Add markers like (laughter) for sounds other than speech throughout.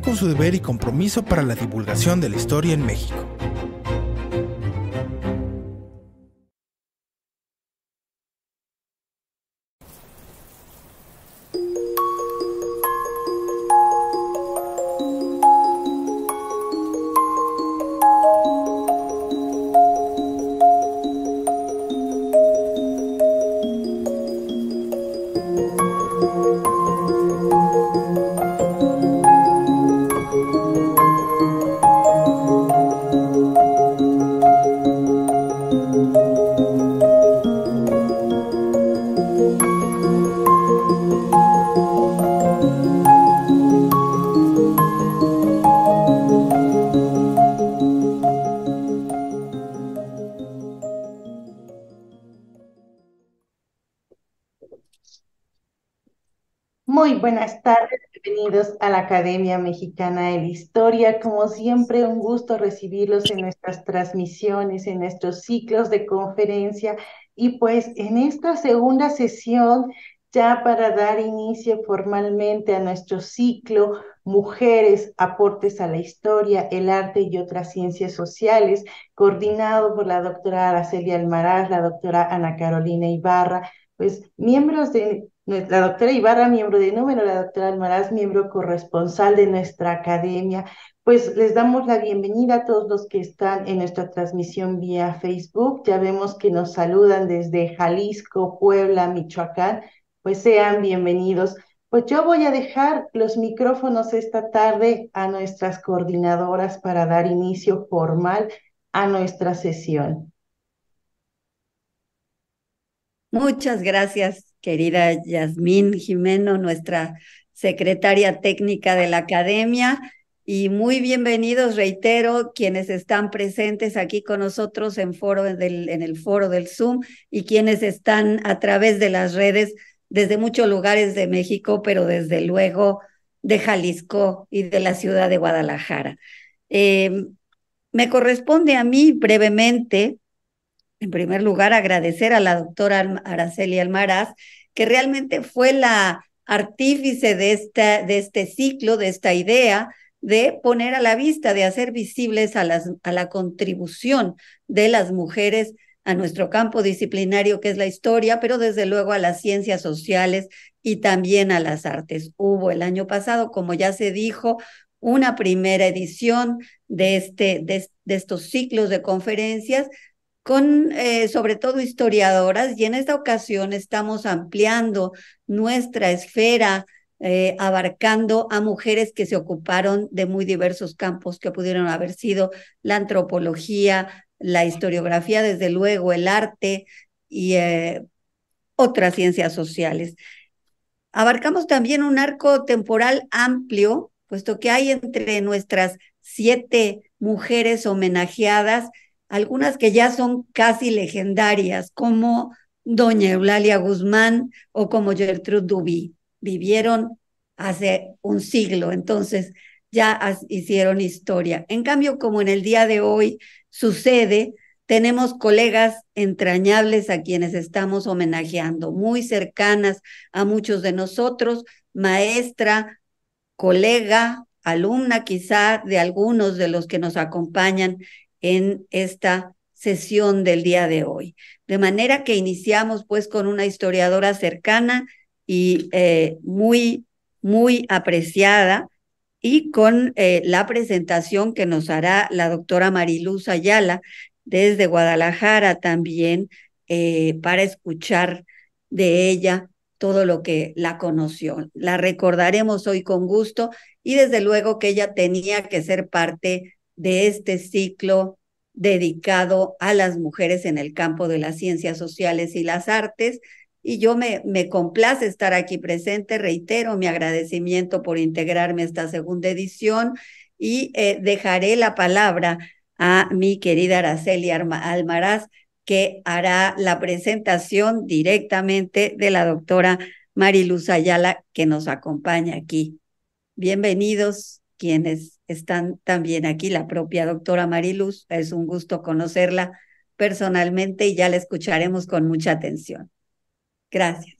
con su deber y compromiso para la divulgación de la historia en México. Academia Mexicana de la Historia. Como siempre, un gusto recibirlos en nuestras transmisiones, en nuestros ciclos de conferencia. Y pues en esta segunda sesión, ya para dar inicio formalmente a nuestro ciclo, Mujeres, Aportes a la Historia, el Arte y otras Ciencias Sociales, coordinado por la doctora Araceli Almaraz, la doctora Ana Carolina Ibarra, pues miembros de la doctora Ibarra, miembro de número, la doctora Almaraz, miembro corresponsal de nuestra academia. Pues les damos la bienvenida a todos los que están en nuestra transmisión vía Facebook. Ya vemos que nos saludan desde Jalisco, Puebla, Michoacán. Pues sean bienvenidos. Pues yo voy a dejar los micrófonos esta tarde a nuestras coordinadoras para dar inicio formal a nuestra sesión. Muchas gracias, querida Yasmín Jimeno, nuestra secretaria técnica de la academia. Y muy bienvenidos, reitero, quienes están presentes aquí con nosotros en, foro en el foro del Zoom y quienes están a través de las redes desde muchos lugares de México, pero desde luego de Jalisco y de la ciudad de Guadalajara. Eh, me corresponde a mí brevemente en primer lugar, agradecer a la doctora Araceli Almaraz, que realmente fue la artífice de, de este ciclo, de esta idea de poner a la vista, de hacer visibles a, las, a la contribución de las mujeres a nuestro campo disciplinario que es la historia, pero desde luego a las ciencias sociales y también a las artes. Hubo el año pasado, como ya se dijo, una primera edición de, este, de, de estos ciclos de conferencias con eh, sobre todo historiadoras y en esta ocasión estamos ampliando nuestra esfera eh, abarcando a mujeres que se ocuparon de muy diversos campos que pudieron haber sido la antropología, la historiografía, desde luego el arte y eh, otras ciencias sociales. Abarcamos también un arco temporal amplio, puesto que hay entre nuestras siete mujeres homenajeadas algunas que ya son casi legendarias, como doña Eulalia Guzmán o como Gertrude Duby. Vivieron hace un siglo, entonces ya hicieron historia. En cambio, como en el día de hoy sucede, tenemos colegas entrañables a quienes estamos homenajeando, muy cercanas a muchos de nosotros, maestra, colega, alumna quizá de algunos de los que nos acompañan en esta sesión del día de hoy. De manera que iniciamos pues con una historiadora cercana y eh, muy, muy apreciada y con eh, la presentación que nos hará la doctora Mariluz Ayala desde Guadalajara también eh, para escuchar de ella todo lo que la conoció. La recordaremos hoy con gusto y desde luego que ella tenía que ser parte de este ciclo dedicado a las mujeres en el campo de las ciencias sociales y las artes. Y yo me, me complace estar aquí presente, reitero mi agradecimiento por integrarme a esta segunda edición y eh, dejaré la palabra a mi querida Araceli Almaraz, que hará la presentación directamente de la doctora Mariluz Ayala, que nos acompaña aquí. Bienvenidos quienes están también aquí. La propia doctora Mariluz, es un gusto conocerla personalmente y ya la escucharemos con mucha atención. Gracias.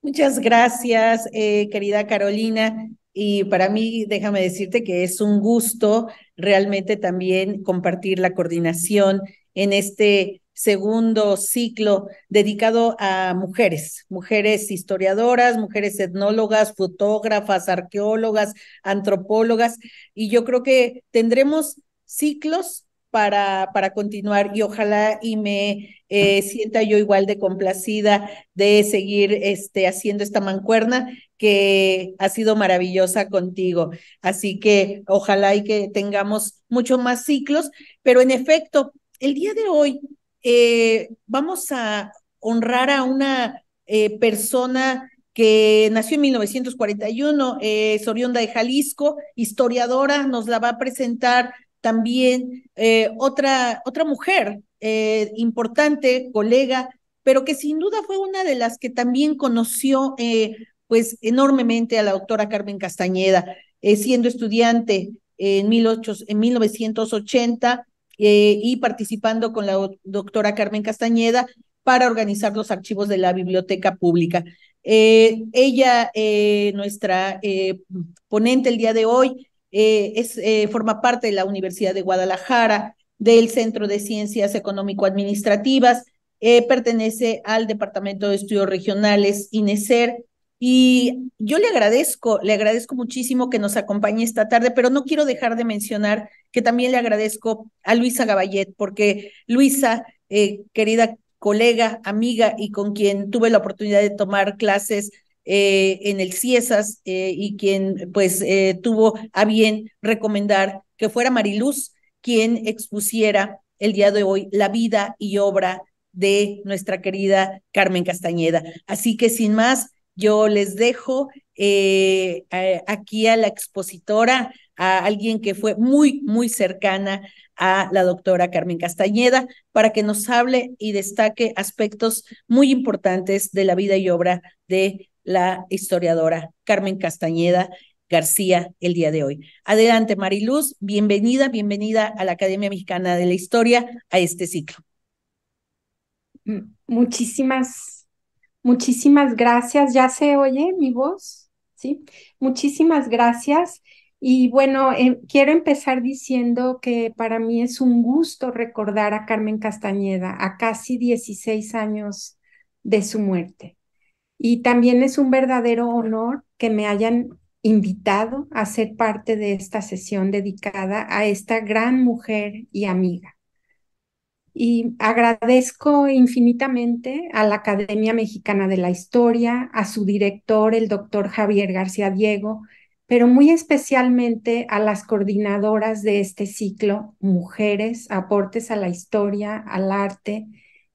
Muchas gracias, eh, querida Carolina. Y para mí, déjame decirte que es un gusto realmente también compartir la coordinación en este segundo ciclo dedicado a mujeres, mujeres historiadoras, mujeres etnólogas, fotógrafas, arqueólogas, antropólogas, y yo creo que tendremos ciclos para, para, continuar y ojalá y me eh, sienta yo igual de complacida de seguir este, haciendo esta mancuerna que ha sido maravillosa contigo. Así que ojalá y que tengamos mucho más ciclos, pero en efecto, el día de hoy eh, vamos a honrar a una eh, persona que nació en 1941, eh, es de Jalisco, historiadora, nos la va a presentar también eh, otra, otra mujer importante, colega, pero que sin duda fue una de las que también conoció pues enormemente a la doctora Carmen Castañeda, siendo estudiante en, en 1980 eh, y participando con la doctora Carmen Castañeda para organizar los archivos de la biblioteca pública. Eh, ella, eh, nuestra ponente el día de hoy, es, forma parte de la Universidad de Guadalajara, del Centro de Ciencias Económico-Administrativas, pertenece al Departamento de Estudios Regionales, INECER y yo le agradezco, le agradezco muchísimo que nos acompañe esta tarde, pero no quiero dejar de mencionar que también le agradezco a Luisa Gaballet, porque Luisa, eh, querida colega, amiga y con quien tuve la oportunidad de tomar clases eh, en el CIESAS eh, y quien pues tuvo a bien recomendar que fuera Mariluz quien expusiera el día de hoy la vida y obra de nuestra querida Carmen Castañeda. Así que sin más, yo les dejo eh, aquí a la expositora, a alguien que fue muy, muy cercana a la doctora Carmen Castañeda, para que nos hable y destaque aspectos muy importantes de la vida y obra de la historiadora Carmen Castañeda García el día de hoy. Adelante, Mariluz, bienvenida, bienvenida a la Academia Mexicana de la Historia, a este ciclo. Muchísimas gracias. Muchísimas gracias. ¿Ya se oye mi voz? Sí. Muchísimas gracias. Y bueno, em, quiero empezar diciendo que para mí es un gusto recordar a Carmen Castañeda a casi 16 años de su muerte. Y también es un verdadero honor que me hayan invitado a ser parte de esta sesión dedicada a esta gran mujer y amiga. Y agradezco infinitamente a la Academia Mexicana de la Historia, a su director, el doctor Javier García Diego, pero muy especialmente a las coordinadoras de este ciclo, mujeres, aportes a la historia, al arte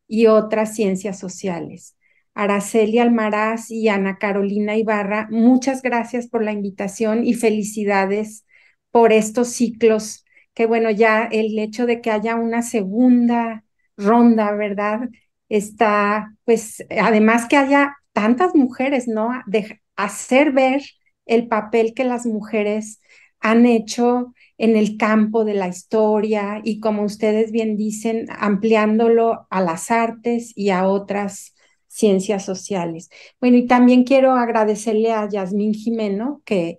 y otras ciencias sociales. Araceli Almaraz y Ana Carolina Ibarra, muchas gracias por la invitación y felicidades por estos ciclos que bueno, ya el hecho de que haya una segunda ronda, ¿verdad? Está, pues, además que haya tantas mujeres, ¿no? De hacer ver el papel que las mujeres han hecho en el campo de la historia y como ustedes bien dicen, ampliándolo a las artes y a otras ciencias sociales. Bueno, y también quiero agradecerle a Yasmín Jimeno que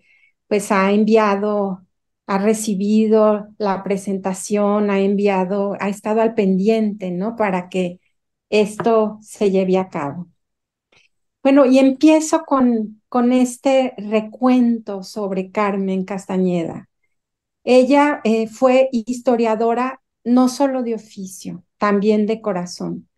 pues ha enviado ha recibido la presentación, ha enviado, ha estado al pendiente, ¿no? Para que esto se lleve a cabo. Bueno, y empiezo con, con este recuento sobre Carmen Castañeda. Ella eh, fue historiadora no solo de oficio, también de corazón.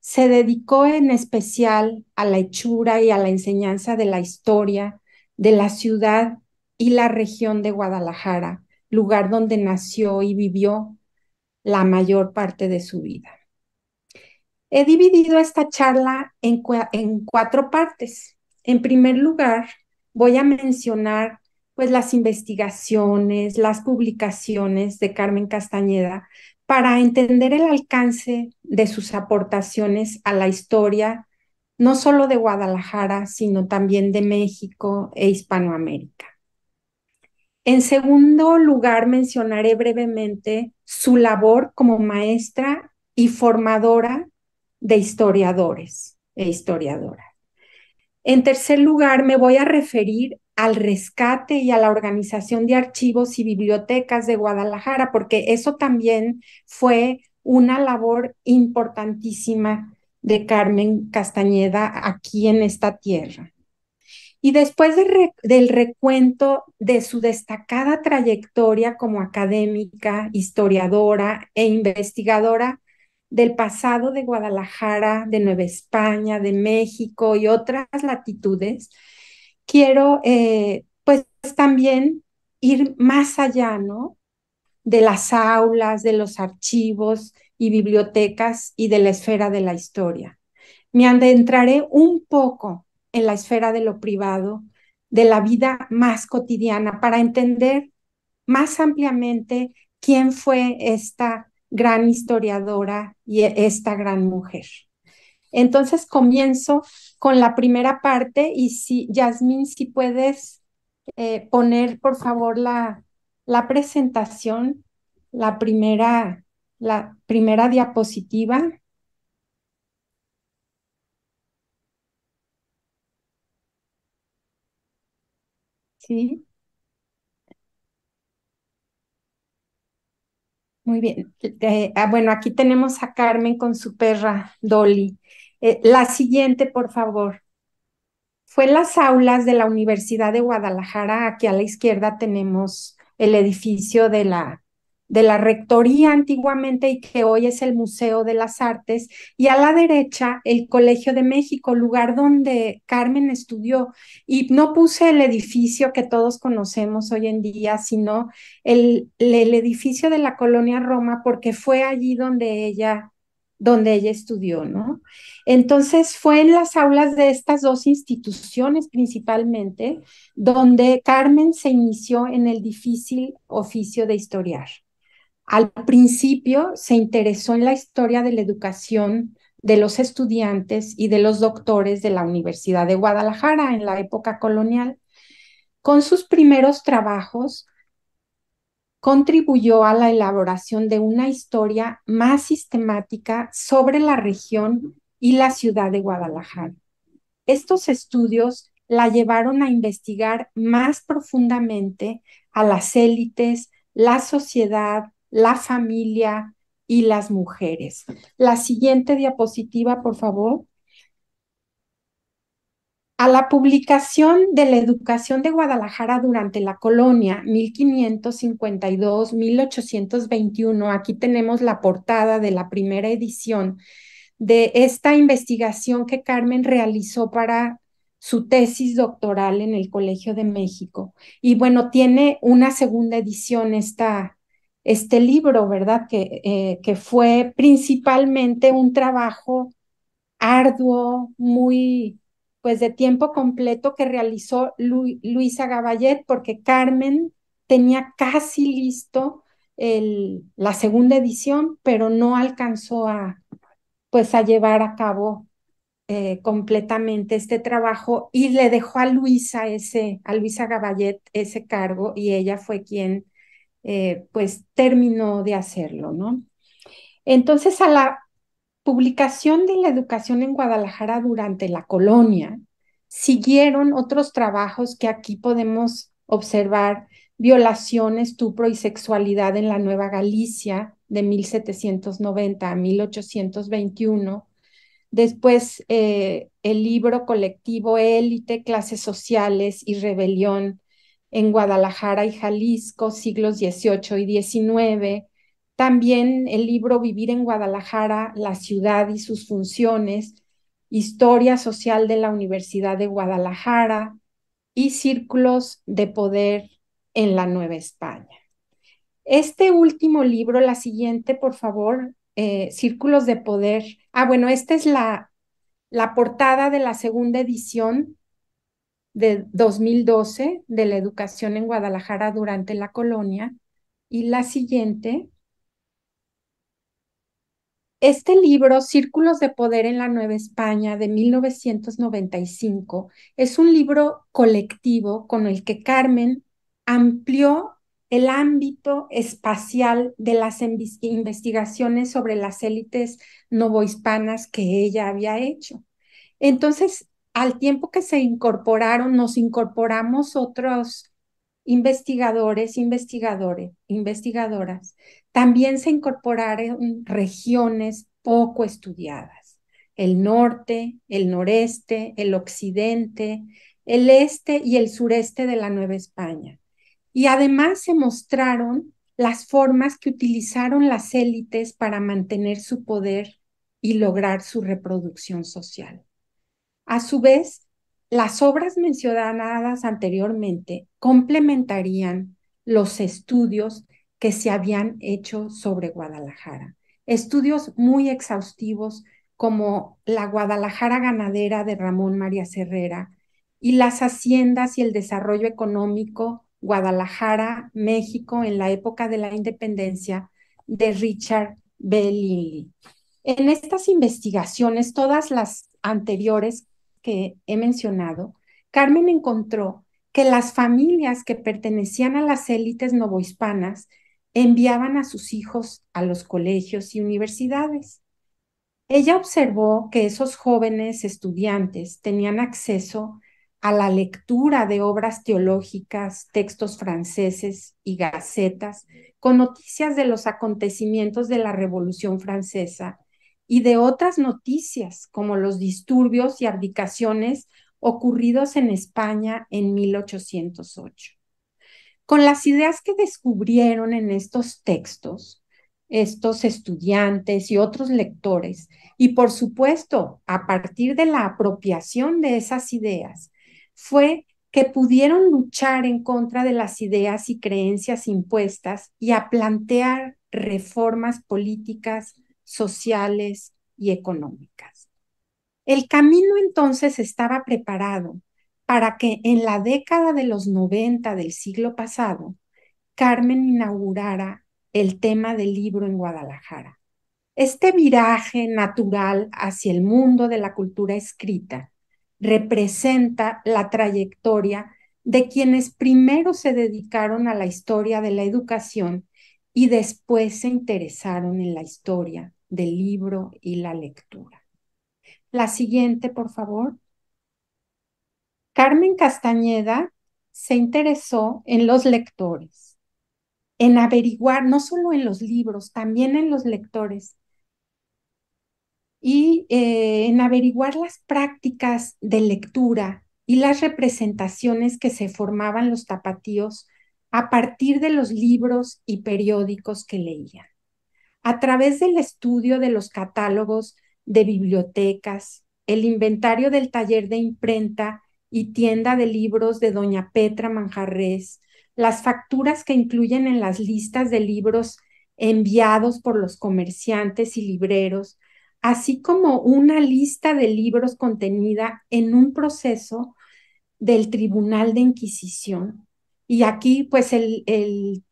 Se dedicó en especial a la hechura y a la enseñanza de la historia de la ciudad y la región de Guadalajara, lugar donde nació y vivió la mayor parte de su vida. He dividido esta charla en, cuatro partes. En primer lugar, voy a mencionar pues las investigaciones, las publicaciones de Carmen Castañeda para entender el alcance de sus aportaciones a la historia no solo de Guadalajara, sino también de México e Hispanoamérica. En segundo lugar, mencionaré brevemente su labor como maestra y formadora de historiadores e historiadoras. En tercer lugar, me voy a referir al rescate y a la organización de archivos y bibliotecas de Guadalajara, porque eso también fue una labor importantísima de Carmen Castañeda aquí en esta tierra. Y después del recuento de su destacada trayectoria como académica, historiadora e investigadora del pasado de Guadalajara, de Nueva España, de México y otras latitudes, quiero eh, pues también ir más allá, ¿no? De las aulas, de los archivos y bibliotecas y de la esfera de la historia. Me adentraré un poco en la esfera de lo privado, de la vida más cotidiana, para entender más ampliamente quién fue esta gran historiadora y e, esta gran mujer. Entonces comienzo con la primera parte y si, Yasmín, si puedes eh, poner por favor la, la presentación, la primera, la primera diapositiva. Sí, muy bien. Eh, ah, bueno, aquí tenemos a Carmen con su perra Dolly. Eh, la siguiente, por favor. Fue las aulas de la Universidad de Guadalajara. Aquí a la izquierda tenemos el edificio de la de la Rectoría antiguamente y que hoy es el Museo de las Artes, y a la derecha el Colegio de México, lugar donde Carmen estudió. Y no puse el edificio que todos conocemos hoy en día, sino el, el edificio de la colonia Roma, porque fue allí donde ella donde ella estudió, ¿no? Entonces fue en las aulas de estas dos instituciones principalmente donde Carmen se inició en el difícil oficio de historiar. Al principio se interesó en la historia de la educación de los estudiantes y de los doctores de la Universidad de Guadalajara en la época colonial. Con sus primeros trabajos, contribuyó a la elaboración de una historia más sistemática sobre la región y la ciudad de Guadalajara. Estos estudios la llevaron a investigar más profundamente a las élites, la sociedad, la familia y las mujeres. La siguiente diapositiva, por favor. A la publicación de la educación de Guadalajara durante la colonia 1552-1821, aquí tenemos la portada de la primera edición de esta investigación que Carmen realizó para su tesis doctoral en el Colegio de México. Y bueno, tiene una segunda edición esta, este libro, ¿verdad? Que, eh, que fue principalmente un trabajo arduo, muy, pues de tiempo completo que realizó Luisa Gaballet, porque Carmen tenía casi listo el, la segunda edición, pero no alcanzó a, pues a llevar a cabo eh, completamente este trabajo y le dejó a Luisa ese, a Luisa Gaballet ese cargo y ella fue quien eh, pues terminó de hacerlo, ¿no? Entonces, a la publicación de la educación en Guadalajara durante la colonia, siguieron otros trabajos que aquí podemos observar, violaciones, estupro y sexualidad en la Nueva Galicia de 1790 a 1821. Después, eh, el libro colectivo Élite, Clases Sociales y Rebelión en Guadalajara y Jalisco, siglos XVIII y XIX. También el libro Vivir en Guadalajara, la ciudad y sus funciones, Historia Social de la Universidad de Guadalajara y Círculos de Poder en la Nueva España. Este último libro, la siguiente, por favor, eh, Círculos de Poder. Ah, bueno, esta es la, la portada de la segunda edición de 2012 de la educación en Guadalajara durante la colonia y la siguiente. Este libro, Círculos de Poder en la Nueva España, de 1995, es un libro colectivo con el que Carmen amplió el ámbito espacial de las investigaciones sobre las élites novohispanas que ella había hecho. Entonces, al tiempo que se incorporaron, nos incorporamos otros investigadores, investigadores, investigadoras. También se incorporaron regiones poco estudiadas, el norte, el noreste, el occidente, el este y el sureste de la Nueva España. Y además se mostraron las formas que utilizaron las élites para mantener su poder y lograr su reproducción social. A su vez, las obras mencionadas anteriormente complementarían los estudios que se habían hecho sobre Guadalajara. Estudios muy exhaustivos como la Guadalajara ganadera de Ramón María Serrera y las haciendas y el desarrollo económico Guadalajara, México en la época de la independencia de Richard B. En estas investigaciones, todas las anteriores que he mencionado, Carmen encontró que las familias que pertenecían a las élites novohispanas enviaban a sus hijos a los colegios y universidades. Ella observó que esos jóvenes estudiantes tenían acceso a la lectura de obras teológicas, textos franceses y gacetas con noticias de los acontecimientos de la Revolución Francesa y de otras noticias como los disturbios y abdicaciones ocurridos en España en 1808. Con las ideas que descubrieron en estos textos, estos estudiantes y otros lectores, y por supuesto, a partir de la apropiación de esas ideas, fue que pudieron luchar en contra de las ideas y creencias impuestas y a plantear reformas políticas, sociales y económicas. El camino entonces estaba preparado para que en la década de los 90 del siglo pasado, Carmen inaugurara el tema del libro en Guadalajara. Este viraje natural hacia el mundo de la cultura escrita representa la trayectoria de quienes primero se dedicaron a la historia de la educación y después se interesaron en la historia del libro y la lectura. La siguiente, por favor. Carmen Castañeda se interesó en los lectores, en averiguar, no solo en los libros, también en los lectores, y eh, en averiguar las prácticas de lectura y las representaciones que se formaban los tapatíos a partir de los libros y periódicos que leían a través del estudio de los catálogos de bibliotecas, el inventario del taller de imprenta y tienda de libros de doña Petra Manjarres, las facturas que incluyen en las listas de libros enviados por los comerciantes y libreros, así como una lista de libros contenida en un proceso del Tribunal de Inquisición, y aquí, pues, el, el,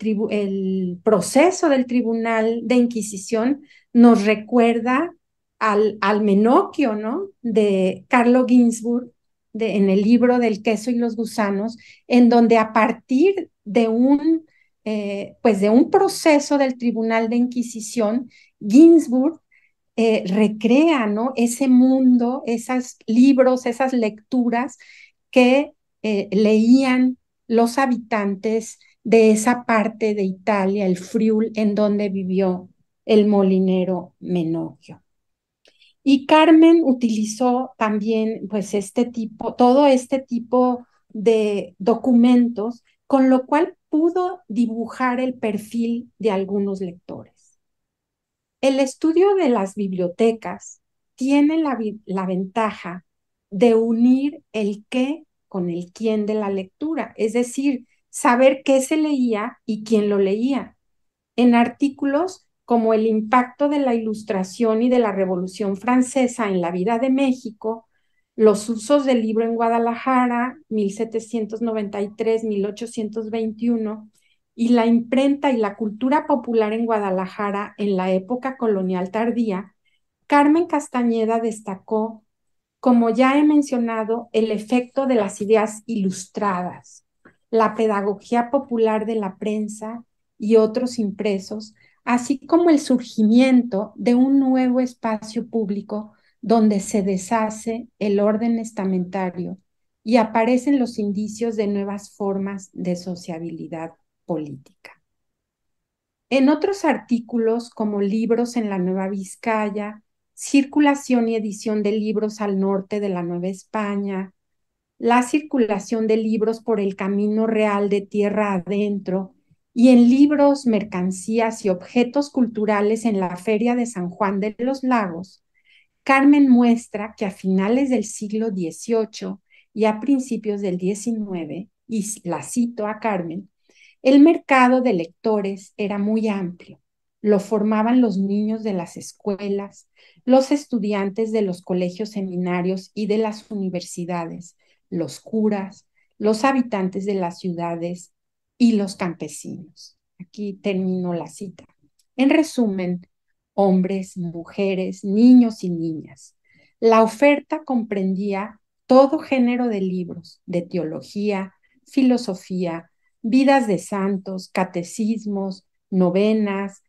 proceso del tribunal de Inquisición nos recuerda al, al Menocchio, ¿no? De Carlo Ginsburg, de, en el libro del queso y los gusanos, en donde a partir de un, eh, pues, de un proceso del tribunal de Inquisición, Ginsburg eh, recrea, ¿no? Ese mundo, esos libros, esas lecturas que eh, leían los habitantes de esa parte de Italia, el Friul, en donde vivió el molinero Menogio, Y Carmen utilizó también, pues, este tipo, todo este tipo de documentos, con lo cual pudo dibujar el perfil de algunos lectores. El estudio de las bibliotecas tiene la ventaja de unir el qué con el quién de la lectura, es decir, saber qué se leía y quién lo leía. En artículos como el impacto de la Ilustración y de la Revolución Francesa en la vida de México, los usos del libro en Guadalajara, 1793-1821, y la imprenta y la cultura popular en Guadalajara en la época colonial tardía, Carmen Castañeda destacó como ya he mencionado, el efecto de las ideas ilustradas, la pedagogía popular de la prensa y otros impresos, así como el surgimiento de un nuevo espacio público donde se deshace el orden estamentario y aparecen los indicios de nuevas formas de sociabilidad política. En otros artículos, como libros en la Nueva Vizcaya, circulación y edición de libros al norte de la Nueva España, la circulación de libros por el camino real de tierra adentro y en libros, mercancías y objetos culturales en la Feria de San Juan de los Lagos, Carmen muestra que a finales del siglo XVIII y a principios del XIX, y la cito a Carmen, el mercado de lectores era muy amplio lo formaban los niños de las escuelas, los estudiantes de los colegios seminarios y de las universidades, los curas, los habitantes de las ciudades y los campesinos. Aquí termino la cita. En resumen, hombres, mujeres, niños y niñas. La oferta comprendía todo género de libros, de teología, filosofía, vidas de santos, catecismos, novenas,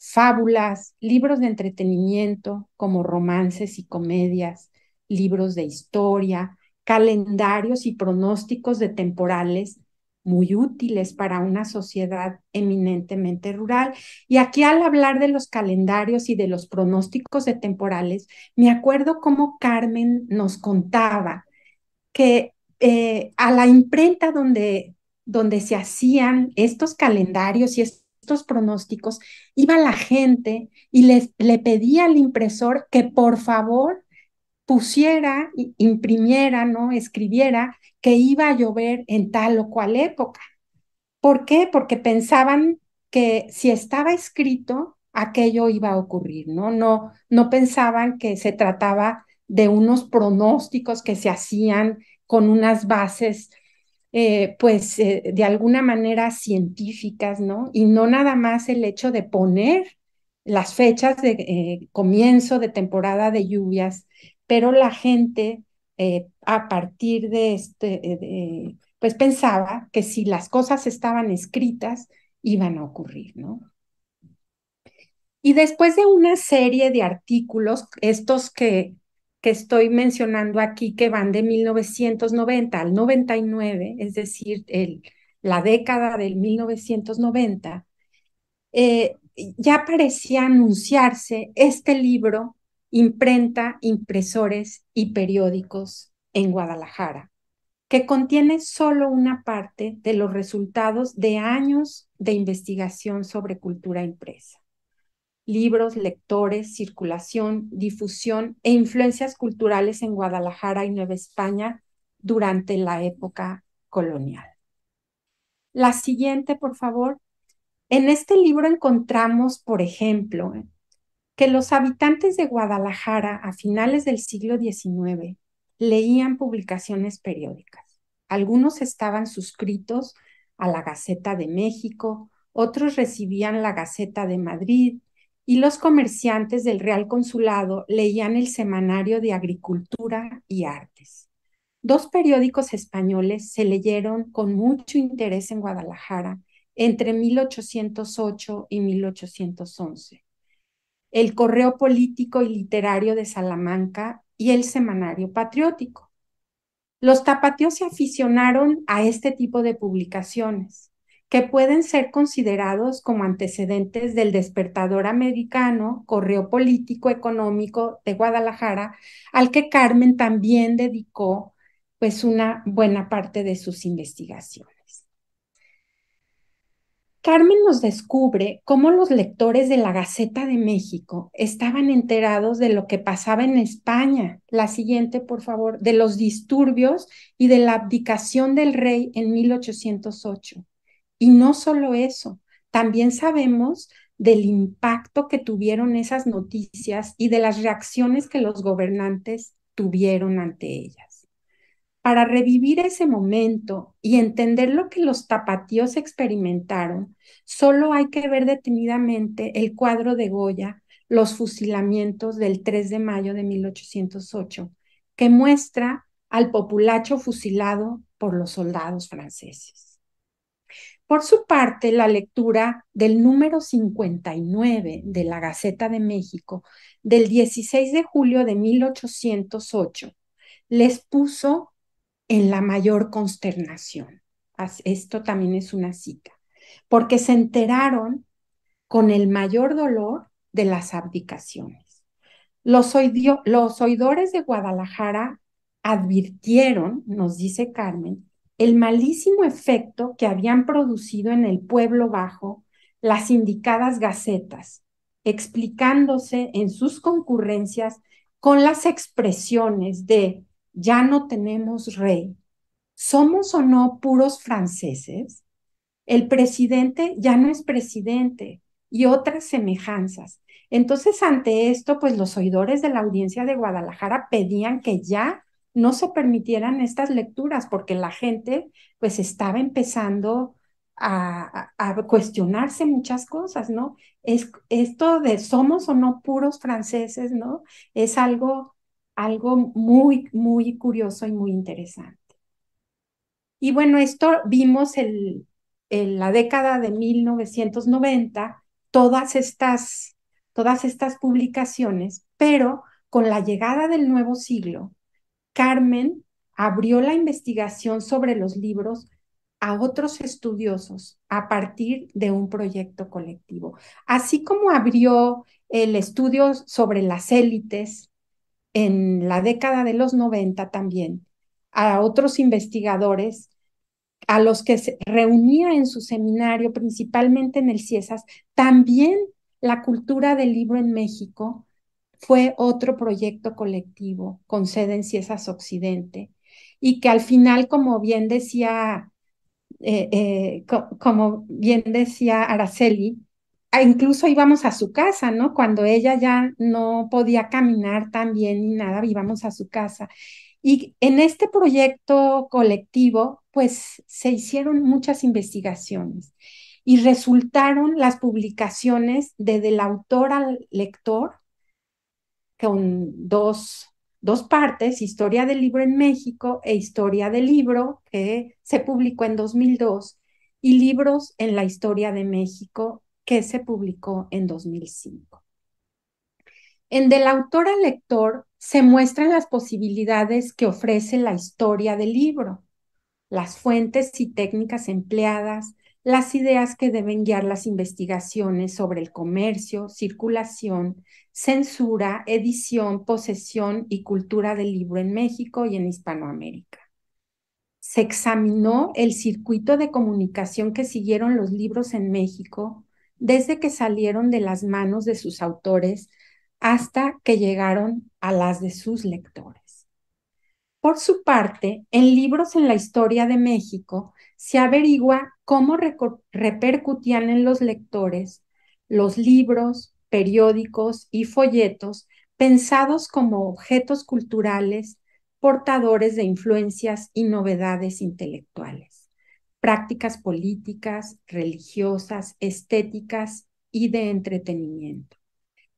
fábulas, libros de entretenimiento como romances y comedias, libros de historia, calendarios y pronósticos de temporales muy útiles para una sociedad eminentemente rural. Y aquí al hablar de los calendarios y de los pronósticos de temporales, me acuerdo cómo Carmen nos contaba que eh, a la imprenta donde, donde se hacían estos calendarios y estos pronósticos, iba la gente y les, le pedía al impresor que por favor pusiera, imprimiera, ¿no? escribiera que iba a llover en tal o cual época. ¿Por qué? Porque pensaban que si estaba escrito, aquello iba a ocurrir, ¿no? No, no pensaban que se trataba de unos pronósticos que se hacían con unas bases eh, pues eh, de alguna manera científicas, ¿no? Y no nada más el hecho de poner las fechas de eh, comienzo de temporada de lluvias, pero la gente a partir de este, pues pensaba que si las cosas estaban escritas, iban a ocurrir, ¿no? Y después de una serie de artículos, estos que que estoy mencionando aquí que van de 1990 al 99, es decir, el, la década del 1990, eh, ya parecía anunciarse este libro, imprenta, impresores y periódicos en Guadalajara, que contiene solo una parte de los resultados de años de investigación sobre cultura impresa libros, lectores, circulación, difusión e influencias culturales en Guadalajara y Nueva España durante la época colonial. La siguiente, por favor. En este libro encontramos, por ejemplo, que los habitantes de Guadalajara a finales del siglo XIX leían publicaciones periódicas. Algunos estaban suscritos a la Gaceta de México, otros recibían la Gaceta de Madrid, y los comerciantes del Real Consulado leían el Semanario de Agricultura y Artes. Dos periódicos españoles se leyeron con mucho interés en Guadalajara entre 1808 y 1811, el Correo Político y Literario de Salamanca y el Semanario Patriótico. Los tapatíos se aficionaron a este tipo de publicaciones que pueden ser considerados como antecedentes del despertador americano, correo político económico de Guadalajara, al que Carmen también dedicó pues una buena parte de sus investigaciones. Carmen nos descubre cómo los lectores de la Gaceta de México estaban enterados de lo que pasaba en España, la siguiente, por favor, de los disturbios y de la abdicación del rey en 1808 y no solo eso, también sabemos del impacto que tuvieron esas noticias y de las reacciones que los gobernantes tuvieron ante ellas. Para revivir ese momento y entender lo que los tapatíos experimentaron, solo hay que ver detenidamente el cuadro de Goya, Los fusilamientos del 3 de mayo de 1808, que muestra al populacho fusilado por los soldados franceses. Por su parte, la lectura del número 59 de la Gaceta de México del 16 de julio de 1808 les puso en la mayor consternación. Esto también es una cita, porque se enteraron con el mayor dolor de las abdicaciones. Los, oidores de Guadalajara advirtieron, nos dice Carmen, el malísimo efecto que habían producido en el pueblo bajo las indicadas gacetas, explicándose en sus concurrencias con las expresiones de ya no tenemos rey, somos o no puros franceses, el presidente ya no es presidente y otras semejanzas. Entonces, ante esto, pues los oidores de la audiencia de Guadalajara pedían que ya no se permitieran estas lecturas porque la gente pues estaba empezando a, cuestionarse muchas cosas, ¿no? Es, esto de somos o no puros franceses, ¿no? Es algo, algo muy, muy curioso y muy interesante. Y bueno, esto vimos en la década de 1990, todas estas, todas estas publicaciones, pero con la llegada del nuevo siglo, Carmen abrió la investigación sobre los libros a otros estudiosos a partir de un proyecto colectivo. Así como abrió el estudio sobre las élites en la década de los 90 también a otros investigadores a los que se reunía en su seminario, principalmente en el CIESAS, también la cultura del libro en México fue otro proyecto colectivo con sede en Ciesas Occidente y que al final, como bien decía, eh, eh, como bien decía Araceli, ah, incluso íbamos a su casa, ¿no? Cuando ella ya no podía caminar tan bien ni nada, íbamos a su casa. Y en este proyecto colectivo, pues se hicieron muchas investigaciones y resultaron las publicaciones de Del autor al lector, con dos, dos partes, Historia del libro en México e Historia del libro, que se publicó en 2002, y Libros en la Historia de México, que se publicó en 2005. En Del autor al lector se muestran las posibilidades que ofrece la historia del libro, las fuentes y técnicas empleadas, las ideas que deben guiar las investigaciones sobre el comercio, circulación, censura, edición, posesión y cultura del libro en México y en Hispanoamérica. Se examinó el circuito de comunicación que siguieron los libros en México desde que salieron de las manos de sus autores hasta que llegaron a las de sus lectores. Por su parte, en libros en la historia de México se averigua cómo repercutían en los lectores los libros, periódicos y folletos pensados como objetos culturales portadores de influencias y novedades intelectuales, prácticas políticas, religiosas, estéticas y de entretenimiento.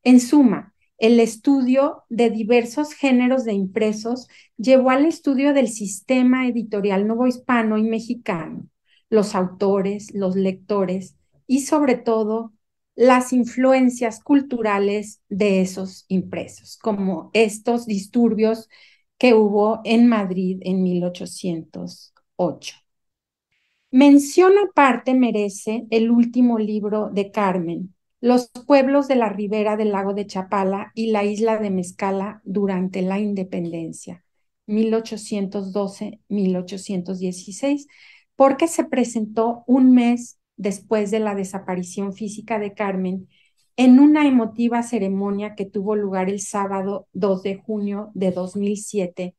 En suma, el estudio de diversos géneros de impresos llevó al estudio del sistema editorial nuevo hispano y mexicano, los autores, los lectores y sobre todo las influencias culturales de esos impresos, como estos disturbios que hubo en Madrid en 1808. Mención aparte merece el último libro de Carmen, los pueblos de la ribera del lago de Chapala y la isla de Mezcala durante la independencia, 1812-1816, porque se presentó un mes después de la desaparición física de Carmen en una emotiva ceremonia que tuvo lugar el sábado 2 de junio de 2007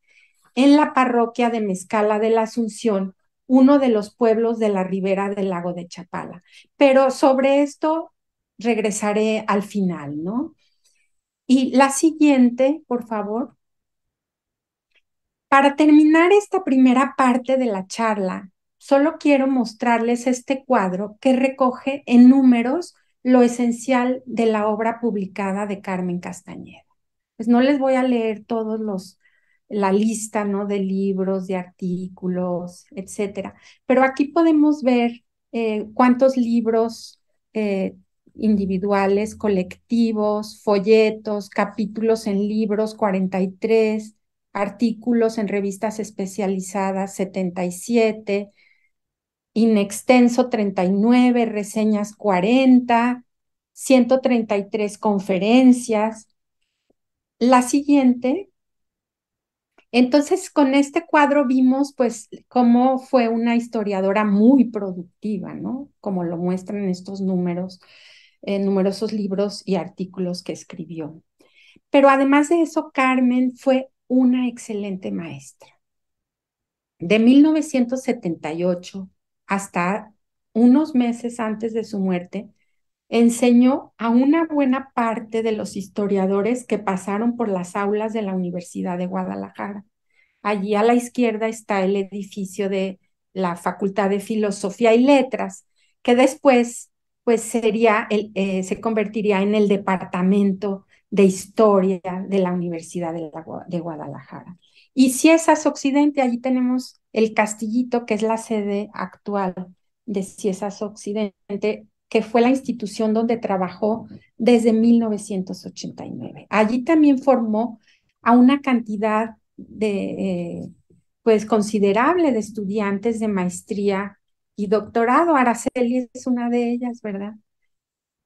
en la parroquia de Mezcala de la Asunción, uno de los pueblos de la ribera del lago de Chapala. Pero sobre esto regresaré al final, ¿no? Y la siguiente, por favor. Para terminar esta primera parte de la charla, solo quiero mostrarles este cuadro que recoge en números lo esencial de la obra publicada de Carmen Castañeda. Pues no les voy a leer todos los la lista, ¿no? de libros, de artículos, etcétera, pero aquí podemos ver eh, cuántos libros tenemos, eh, individuales, colectivos, folletos, capítulos en libros 43, artículos en revistas especializadas 77, in extenso 39, reseñas 40, 133 conferencias. La siguiente. Entonces, con este cuadro vimos pues cómo fue una historiadora muy productiva, ¿no? Como lo muestran estos números numerosos libros y artículos que escribió. Pero además de eso, Carmen fue una excelente maestra. De 1978 hasta unos meses antes de su muerte, enseñó a una buena parte de los historiadores que pasaron por las aulas de la Universidad de Guadalajara. Allí a la izquierda está el edificio de la Facultad de Filosofía y Letras, que después pues sería el, eh, se convertiría en el departamento de historia de la Universidad de, Guadalajara. Y si Ciesas Occidente, allí tenemos el Castillito, que es la sede actual de Ciesas Occidente, que fue la institución donde trabajó desde 1989. Allí también formó a una cantidad de, eh, pues considerable de estudiantes de maestría y doctorado. Araceli es una de ellas, ¿verdad?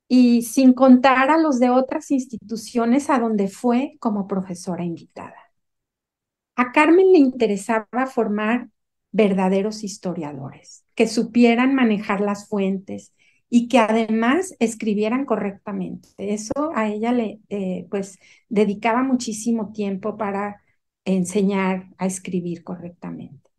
Y sin contar a los de otras instituciones a donde fue como profesora invitada. A Carmen le interesaba formar verdaderos historiadores, que supieran manejar las fuentes y que además escribieran correctamente. Eso a ella le, eh, pues, dedicaba muchísimo tiempo para enseñar a escribir correctamente.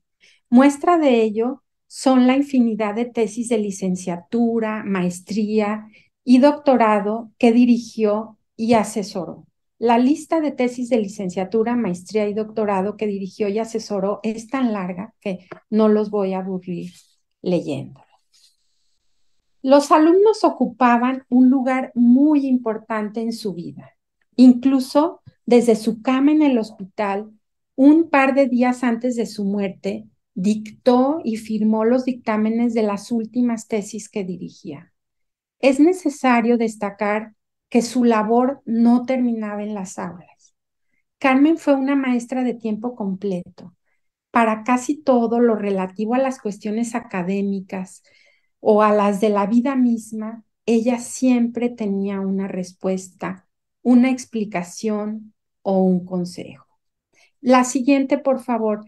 Muestra de ello son la infinidad de tesis de licenciatura, maestría y doctorado que dirigió y asesoró. La lista de tesis de licenciatura, maestría y doctorado que dirigió y asesoró es tan larga que no los voy a aburrir leyéndolo. Los alumnos ocupaban un lugar muy importante en su vida. Incluso desde su cama en el hospital, un par de días antes de su muerte, dictó y firmó los dictámenes de las últimas tesis que dirigía. Es necesario destacar que su labor no terminaba en las aulas. Carmen fue una maestra de tiempo completo para casi todo lo relativo a las cuestiones académicas o a las de la vida misma, ella siempre tenía una respuesta, una explicación o un consejo. La siguiente, por favor,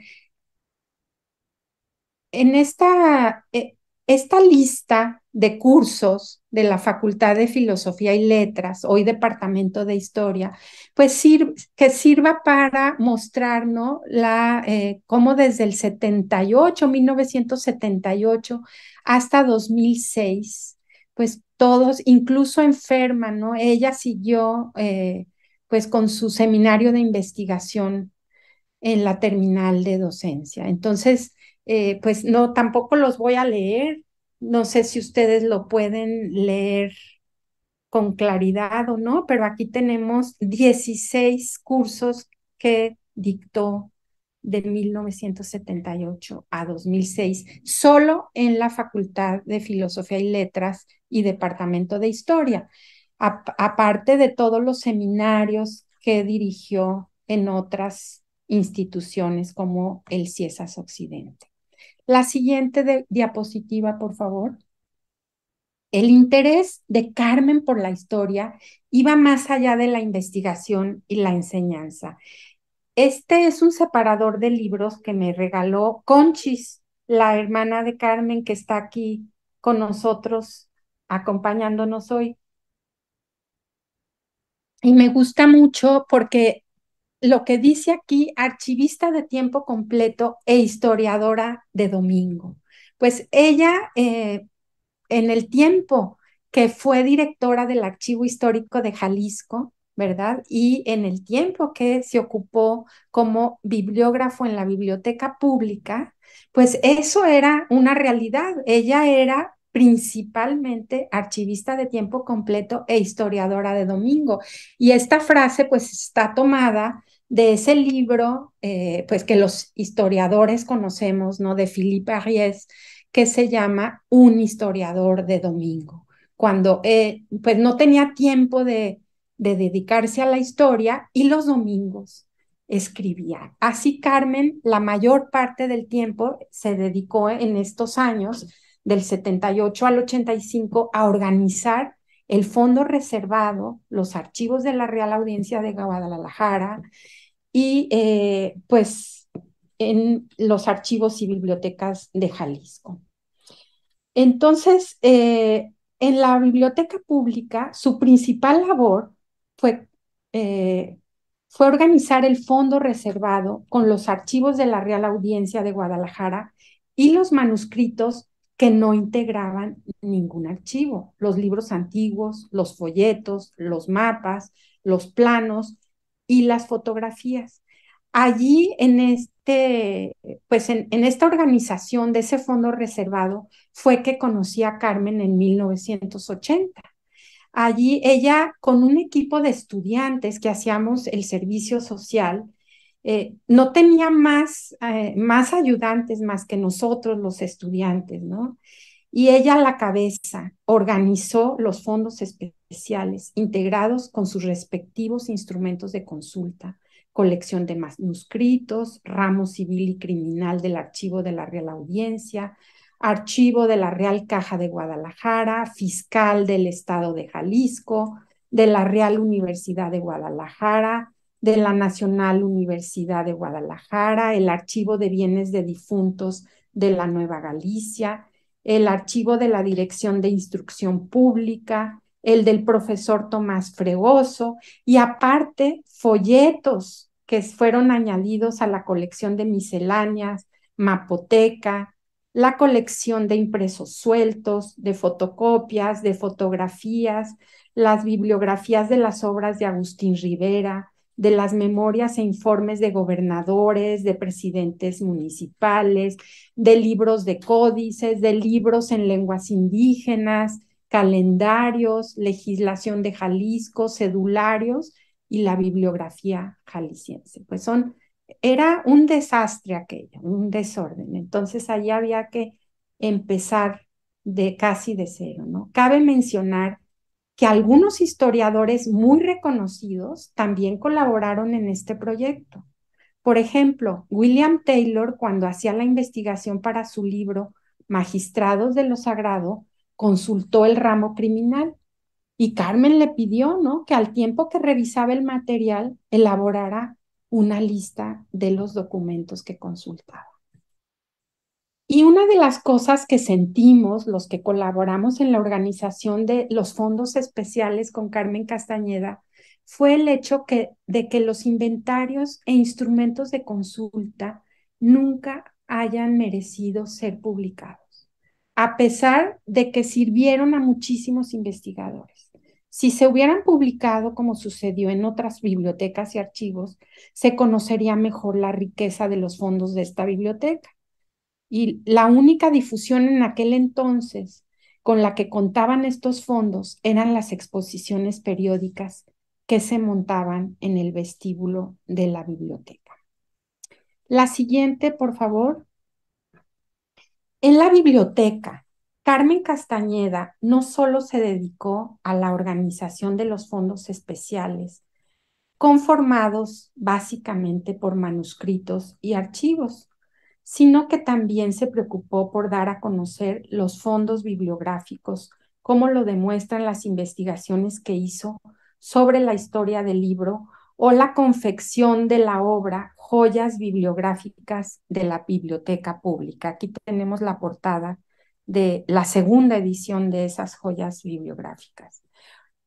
en esta, eh, esta lista de cursos de la Facultad de Filosofía y Letras, hoy Departamento de Historia, pues que sirva para mostrarnos la, eh, cómo desde el 78, 1978 hasta 2006, pues todos, incluso enferma, ¿no? Ella siguió eh, pues con su seminario de investigación en la terminal de docencia. Entonces, eh, pues no, tampoco los voy a leer. No sé si ustedes lo pueden leer con claridad o no, pero aquí tenemos 16 cursos que dictó de 1978 a 2006, solo en la Facultad de Filosofía y Letras y Departamento de Historia, aparte de todos los seminarios que dirigió en otras instituciones como el CIESAS Occidente. La siguiente diapositiva, por favor. El interés de Carmen por la historia iba más allá de la investigación y la enseñanza. Este es un separador de libros que me regaló Conchis, la hermana de Carmen que está aquí con nosotros acompañándonos hoy. Y me gusta mucho porque lo que dice aquí archivista de tiempo completo e historiadora de domingo. Pues ella, eh, en el tiempo que fue directora del Archivo Histórico de Jalisco, ¿verdad? Y en el tiempo que se ocupó como bibliógrafo en la biblioteca pública, pues eso era una realidad. Ella era principalmente archivista de tiempo completo e historiadora de domingo. Y esta frase pues está tomada de ese libro, eh, pues que los historiadores conocemos, ¿no? De Philippe Ariès, que se llama Un historiador de domingo, cuando eh, pues no tenía tiempo de, de dedicarse a la historia y los domingos escribía. Así Carmen, la mayor parte del tiempo se dedicó en estos años, del 78 al 85, a organizar el fondo reservado, los archivos de la Real Audiencia de Guadalajara, y eh, pues en los archivos y bibliotecas de Jalisco. Entonces, eh, en la biblioteca pública, su principal labor fue, eh, fue organizar el fondo reservado con los archivos de la Real Audiencia de Guadalajara y los manuscritos que no integraban ningún archivo, los libros antiguos, los folletos, los mapas, los planos, y las fotografías. Allí en este, pues en, esta organización de ese fondo reservado fue que conocí a Carmen en 1980. Allí ella con un equipo de estudiantes que hacíamos el servicio social, eh, no tenía más, eh, más ayudantes más que nosotros los estudiantes, ¿no? y ella a la cabeza organizó los fondos especiales integrados con sus respectivos instrumentos de consulta, colección de manuscritos, ramo civil y criminal del archivo de la Real Audiencia, archivo de la Real Caja de Guadalajara, fiscal del Estado de Jalisco, de la Real Universidad de Guadalajara, de la Nacional Universidad de Guadalajara, el archivo de bienes de difuntos de la Nueva Galicia, el archivo de la Dirección de Instrucción Pública, el del profesor Tomás Fregoso y aparte folletos que fueron añadidos a la colección de misceláneas, mapoteca, la colección de impresos sueltos, de fotocopias, de fotografías, las bibliografías de las obras de Agustín Rivera, de las memorias e informes de gobernadores, de presidentes municipales, de libros de códices, de libros en lenguas indígenas, calendarios, legislación de Jalisco, cedularios y la bibliografía jalisciense. Pues son, era un desastre aquello, un desorden. Entonces ahí había que empezar de casi de cero, ¿no? Cabe mencionar que algunos historiadores muy reconocidos también colaboraron en este proyecto. Por ejemplo, William Taylor, cuando hacía la investigación para su libro Magistrados de lo Sagrado, consultó el ramo criminal y Carmen le pidió ¿no? que al tiempo que revisaba el material elaborara una lista de los documentos que consultaba. Y una de las cosas que sentimos los que colaboramos en la organización de los fondos especiales con Carmen Castañeda fue el hecho de que los inventarios e instrumentos de consulta nunca hayan merecido ser publicados, a pesar de que sirvieron a muchísimos investigadores. Si se hubieran publicado como sucedió en otras bibliotecas y archivos, se conocería mejor la riqueza de los fondos de esta biblioteca y la única difusión en aquel entonces con la que contaban estos fondos eran las exposiciones periódicas que se montaban en el vestíbulo de la biblioteca. La siguiente, por favor. En la biblioteca, Carmen Castañeda no solo se dedicó a la organización de los fondos especiales, conformados básicamente por manuscritos y archivos, sino que también se preocupó por dar a conocer los fondos bibliográficos, como lo demuestran las investigaciones que hizo sobre la historia del libro o la confección de la obra Joyas Bibliográficas de la Biblioteca Pública. Aquí tenemos la portada de la segunda edición de esas joyas bibliográficas.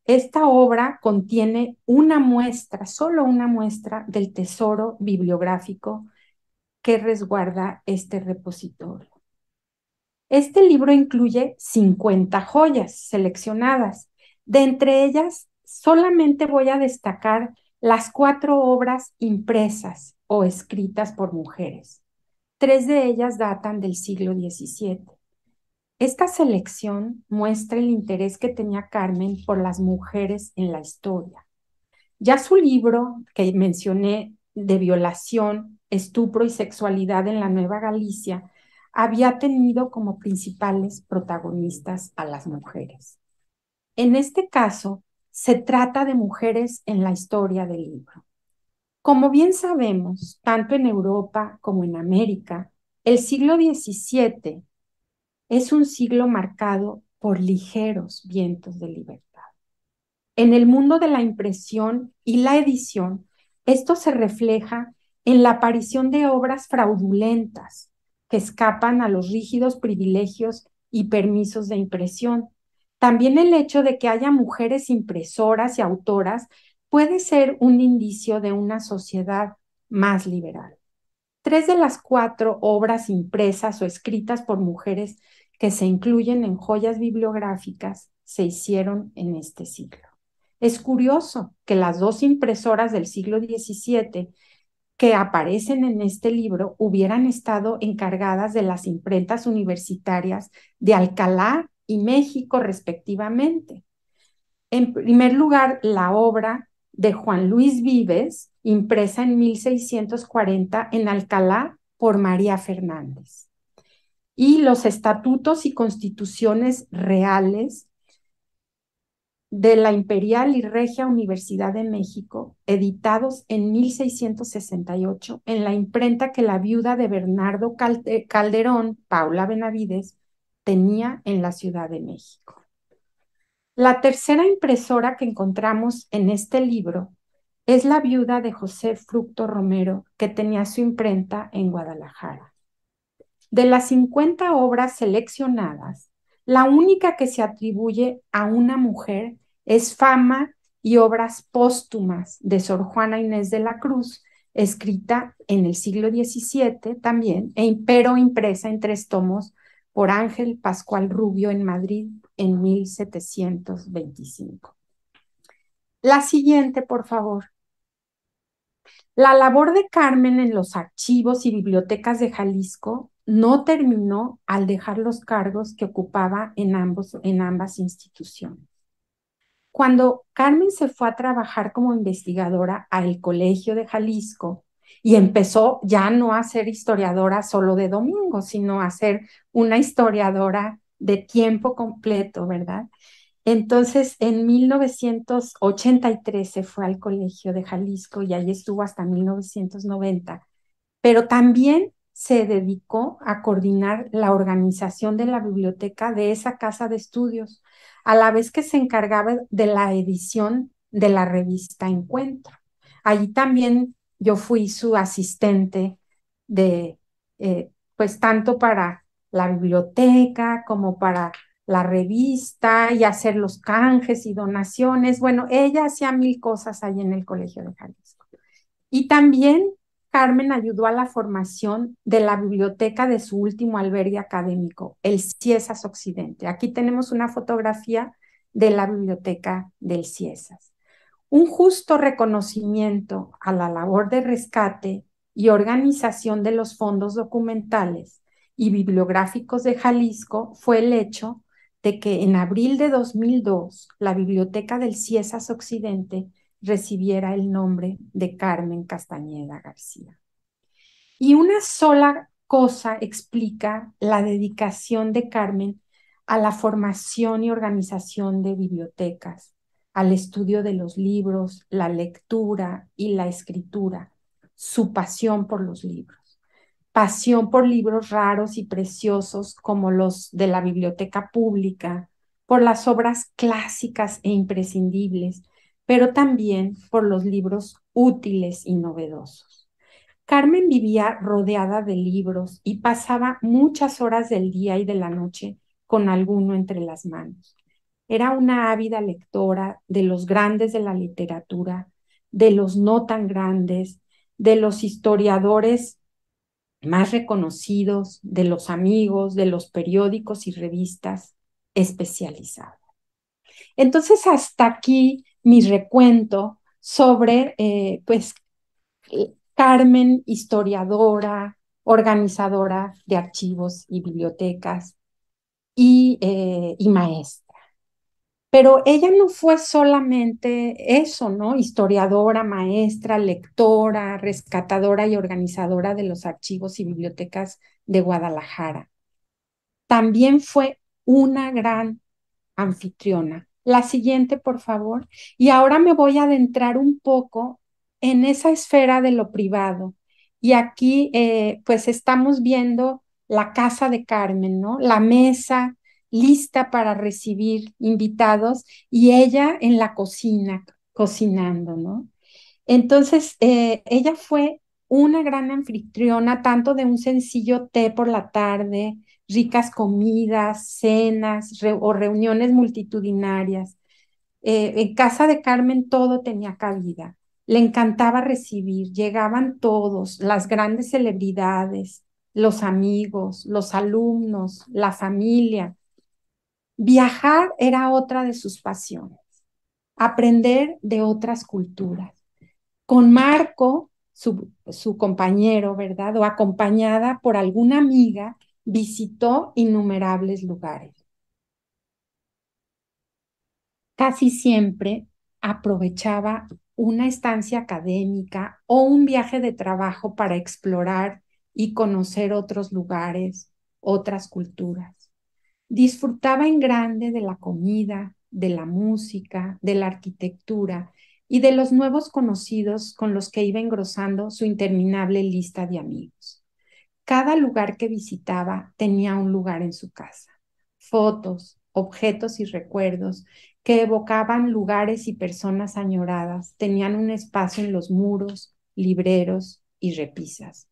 Esta obra contiene una muestra, solo una muestra del tesoro bibliográfico que resguarda este repositorio. Este libro incluye 50 joyas seleccionadas. De entre ellas, solamente voy a destacar las cuatro obras impresas o escritas por mujeres. Tres de ellas datan del siglo XVII. Esta selección muestra el interés que tenía Carmen por las mujeres en la historia. Ya su libro, que mencioné de violación, estupro y sexualidad en la Nueva Galicia había tenido como principales protagonistas a las mujeres. En este caso, se trata de mujeres en la historia del libro. Como bien sabemos, tanto en Europa como en América, el siglo XVII es un siglo marcado por ligeros vientos de libertad. En el mundo de la impresión y la edición, esto se refleja en la aparición de obras fraudulentas que escapan a los rígidos privilegios y permisos de impresión. También el hecho de que haya mujeres impresoras y autoras puede ser un indicio de una sociedad más liberal. Tres de las cuatro obras impresas o escritas por mujeres que se incluyen en joyas bibliográficas se hicieron en este siglo. Es curioso que las dos impresoras del siglo XVII que aparecen en este libro hubieran estado encargadas de las imprentas universitarias de Alcalá y México respectivamente. En primer lugar, la obra de Juan Luis Vives, impresa en 1640 en Alcalá por María Fernández. Y los estatutos y constituciones reales de la Imperial y Regia Universidad de México, editados en 1668 en la imprenta que la viuda de Bernardo Calderón, Paula Benavides, tenía en la Ciudad de México. La tercera impresora que encontramos en este libro es la viuda de José Fructo Romero, que tenía su imprenta en Guadalajara. De las 50 obras seleccionadas, la única que se atribuye a una mujer es Fama y Obras Póstumas de Sor Juana Inés de la Cruz, escrita en el siglo XVII también, e pero impresa en tres tomos por Ángel Pascual Rubio en Madrid en 1725. La siguiente, por favor. La labor de Carmen en los archivos y bibliotecas de Jalisco no terminó al dejar los cargos que ocupaba en, ambos, en ambas instituciones. Cuando Carmen se fue a trabajar como investigadora al Colegio de Jalisco y empezó ya no a ser historiadora solo de domingo, sino a ser una historiadora de tiempo completo, ¿verdad? Entonces, en 1983 se fue al Colegio de Jalisco y allí estuvo hasta 1990, pero también se dedicó a coordinar la organización de la biblioteca de esa casa de estudios a la vez que se encargaba de la edición de la revista Encuentro. Allí también yo fui su asistente de, eh, pues tanto para la biblioteca como para la revista y hacer los canjes y donaciones. Bueno, ella hacía mil cosas ahí en el Colegio de Jalisco. Y también Carmen ayudó a la formación de la biblioteca de su último albergue académico, el Ciesas Occidente. Aquí tenemos una fotografía de la biblioteca del Ciesas. Un justo reconocimiento a la labor de rescate y organización de los fondos documentales y bibliográficos de Jalisco fue el hecho de que en abril de 2002 la biblioteca del Ciesas Occidente recibiera el nombre de Carmen Castañeda García. Y una sola cosa explica la dedicación de Carmen a la formación y organización de bibliotecas, al estudio de los libros, la lectura y la escritura, su pasión por los libros, pasión por libros raros y preciosos como los de la biblioteca pública, por las obras clásicas e imprescindibles, pero también por los libros útiles y novedosos. Carmen vivía rodeada de libros y pasaba muchas horas del día y de la noche con alguno entre las manos. Era una ávida lectora de los grandes de la literatura, de los no tan grandes, de los historiadores más reconocidos, de los amigos, de los periódicos y revistas especializadas. Entonces, hasta aquí mi recuento sobre, eh, pues, eh, Carmen, historiadora, organizadora de archivos y bibliotecas y, eh, y maestra. Pero ella no fue solamente eso, ¿no? Historiadora, maestra, lectora, rescatadora y organizadora de los archivos y bibliotecas de Guadalajara. También fue una gran anfitriona, la siguiente, por favor. Y ahora me voy a adentrar un poco en esa esfera de lo privado. Y aquí, eh, pues, estamos viendo la casa de Carmen, ¿no? La mesa lista para recibir invitados y ella en la cocina, cocinando, ¿no? Entonces, eh, ella fue una gran anfitriona, tanto de un sencillo té por la tarde, ricas comidas, cenas o reuniones multitudinarias. Eh, en casa de Carmen todo tenía cabida. Le encantaba recibir, llegaban todos, las grandes celebridades, los amigos, los alumnos, la familia. Viajar era otra de sus pasiones, aprender de otras culturas. Con Marco, su, su compañero, ¿verdad? O acompañada por alguna amiga, visitó innumerables lugares. Casi siempre aprovechaba una estancia académica o un viaje de trabajo para explorar y conocer otros lugares, otras culturas. Disfrutaba en grande de la comida, de la música, de la arquitectura y de los nuevos conocidos con los que iba engrosando su interminable lista de amigos. Cada lugar que visitaba tenía un lugar en su casa. Fotos, objetos y recuerdos que evocaban lugares y personas añoradas tenían un espacio en los muros, libreros y repisas.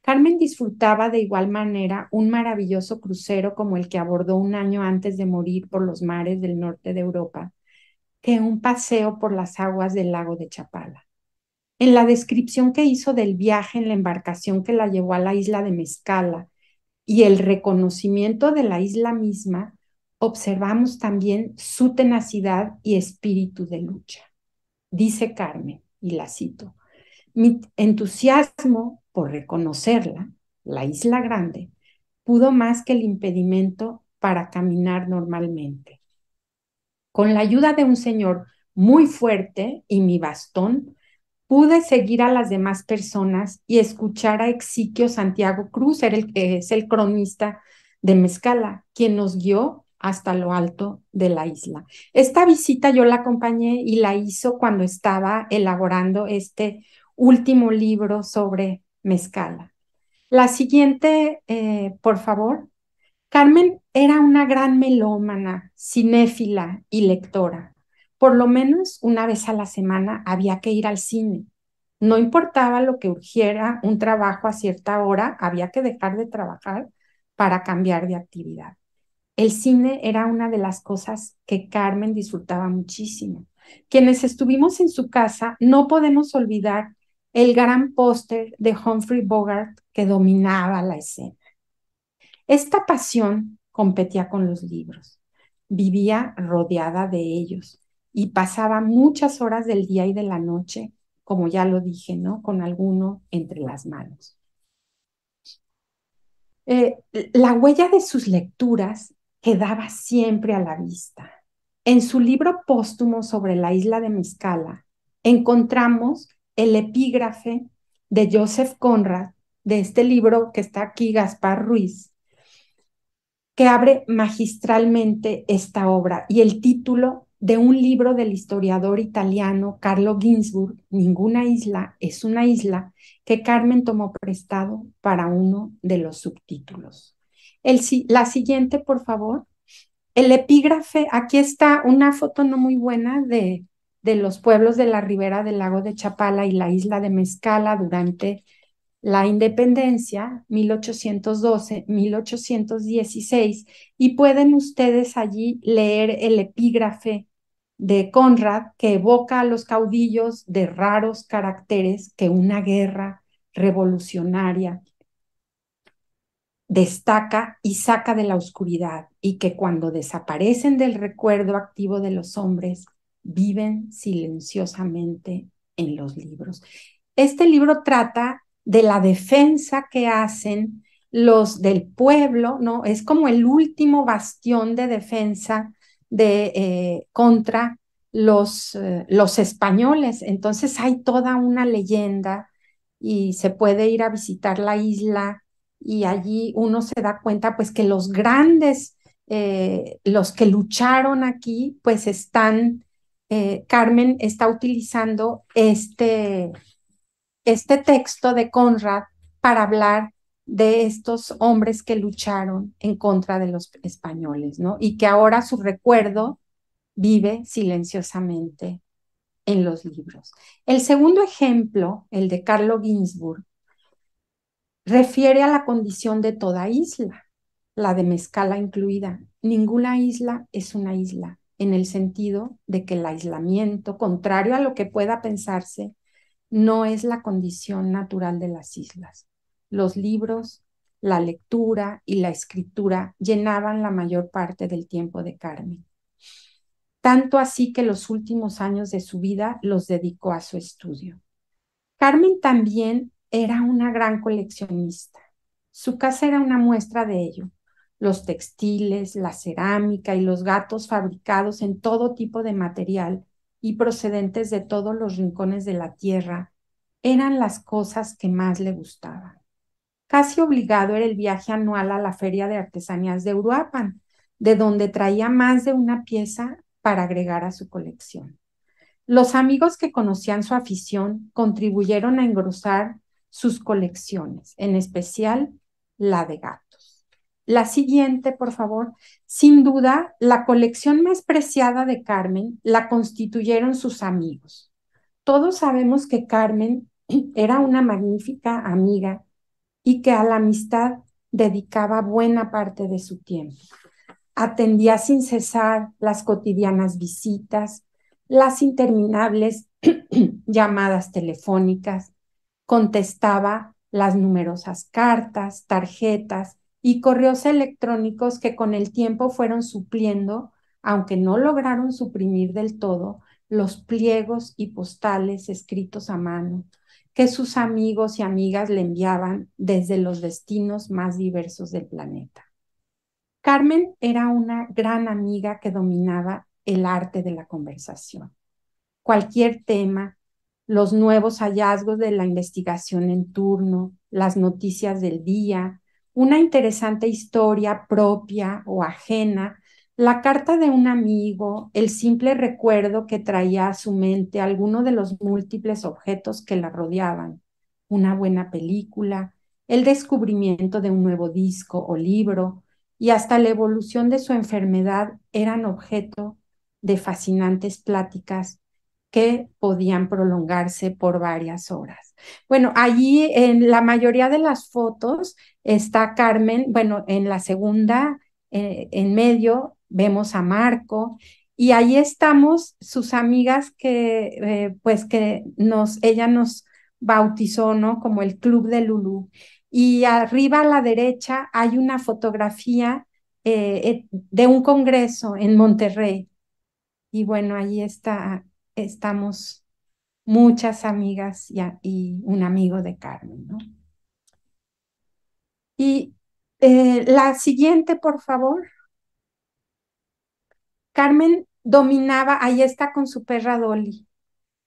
Carmen disfrutaba de igual manera un maravilloso crucero como el que abordó un año antes de morir por los mares del norte de Europa, que un paseo por las aguas del lago de Chapala en la descripción que hizo del viaje en la embarcación que la llevó a la isla de Mezcala y el reconocimiento de la isla misma, observamos también su tenacidad y espíritu de lucha. Dice Carmen, y la cito, mi entusiasmo por reconocerla, la isla grande, pudo más que el impedimento para caminar normalmente. Con la ayuda de un señor muy fuerte y mi bastón, Pude seguir a las demás personas y escuchar a Exiquio Santiago Cruz, el, que es el cronista de Mezcala, quien nos guió hasta lo alto de la isla. Esta visita yo la acompañé y la hizo cuando estaba elaborando este último libro sobre Mezcala. La siguiente, eh, por favor. Carmen era una gran melómana, cinéfila y lectora por lo menos una vez a la semana había que ir al cine. No importaba lo que urgiera un trabajo a cierta hora, había que dejar de trabajar para cambiar de actividad. El cine era una de las cosas que Carmen disfrutaba muchísimo. Quienes estuvimos en su casa, no podemos olvidar el gran póster de Humphrey Bogart que dominaba la escena. Esta pasión competía con los libros. Vivía rodeada de ellos y pasaba muchas horas del día y de la noche, como ya lo dije, ¿no? Con alguno entre las manos. Eh, la huella de sus lecturas quedaba siempre a la vista. En su libro póstumo sobre la isla de Miscala encontramos el epígrafe de Joseph Conrad, de este libro que está aquí, Gaspar Ruiz, que abre magistralmente esta obra y el título de un libro del historiador italiano Carlo Ginzburg, Ninguna isla es una isla, que Carmen tomó prestado para uno de los subtítulos. la siguiente, por favor. El epígrafe, aquí está una foto no muy buena de, de los pueblos de la ribera del lago de Chapala y la isla de Mezcala durante la independencia 1812-1816 y pueden ustedes allí leer el epígrafe de Conrad que evoca a los caudillos de raros caracteres que una guerra revolucionaria destaca y saca de la oscuridad y que cuando desaparecen del recuerdo activo de los hombres, viven silenciosamente en los libros. Este libro trata de la defensa que hacen los del pueblo, ¿no? Es como el último bastión de defensa de, eh, contra los, eh, los españoles. Entonces hay toda una leyenda y se puede ir a visitar la isla y allí uno se da cuenta pues que los grandes, eh, los que lucharon aquí, pues están, Carmen está utilizando este, este texto de Conrad para hablar de estos hombres que lucharon en contra de los españoles, ¿no? Y que ahora su recuerdo vive silenciosamente en los libros. El segundo ejemplo, el de Carlo Ginsburg, refiere a la condición de toda isla, la de Mezcala incluida. Ninguna isla es una isla, en el sentido de que el aislamiento, contrario a lo que pueda pensarse, no es la condición natural de las islas los libros, la lectura y la escritura llenaban la mayor parte del tiempo de Carmen. Tanto así que los últimos años de su vida los dedicó a su estudio. Carmen también era una gran coleccionista. Su casa era una muestra de ello. Los textiles, la cerámica y los gatos fabricados en todo tipo de material y procedentes de todos los rincones de la tierra eran las cosas que más le gustaban. Casi obligado era el viaje anual a la Feria de Artesanías de Uruapan, de donde traía más de una pieza para agregar a su colección. Los amigos que conocían su afición contribuyeron a engrosar sus colecciones, en especial la de gatos. La siguiente, por favor. Sin duda, la colección más preciada de Carmen la constituyeron sus amigos. Todos sabemos que Carmen (clears throat) era una magnífica amiga y que a la amistad dedicaba buena parte de su tiempo. Atendía sin cesar las cotidianas visitas, las interminables (clears throat) llamadas telefónicas, contestaba las numerosas cartas, tarjetas y correos electrónicos que con el tiempo fueron supliendo, aunque no lograron suprimir del todo, los pliegos y postales escritos a mano, que sus amigos y amigas le enviaban desde los destinos más diversos del planeta. Carmen era una gran amiga que dominaba el arte de la conversación. Cualquier tema, los nuevos hallazgos de la investigación en turno, las noticias del día, una interesante historia propia o ajena, la carta de un amigo, el simple recuerdo que traía a su mente alguno de los múltiples objetos que la rodeaban, una buena película, el descubrimiento de un nuevo disco o libro y hasta la evolución de su enfermedad eran objeto de fascinantes pláticas que podían prolongarse por varias horas. Bueno, allí en la mayoría de las fotos está Carmen, bueno, en la segunda, eh, en medio vemos a Marco y ahí estamos sus amigas que eh, pues que nos ella nos bautizó no como el club de Lulú y arriba a la derecha hay una fotografía eh, eh, de un congreso en Monterrey y bueno ahí está estamos muchas amigas y, un amigo de Carmen no y la siguiente por favor Carmen dominaba, ahí está con su perra Dolly,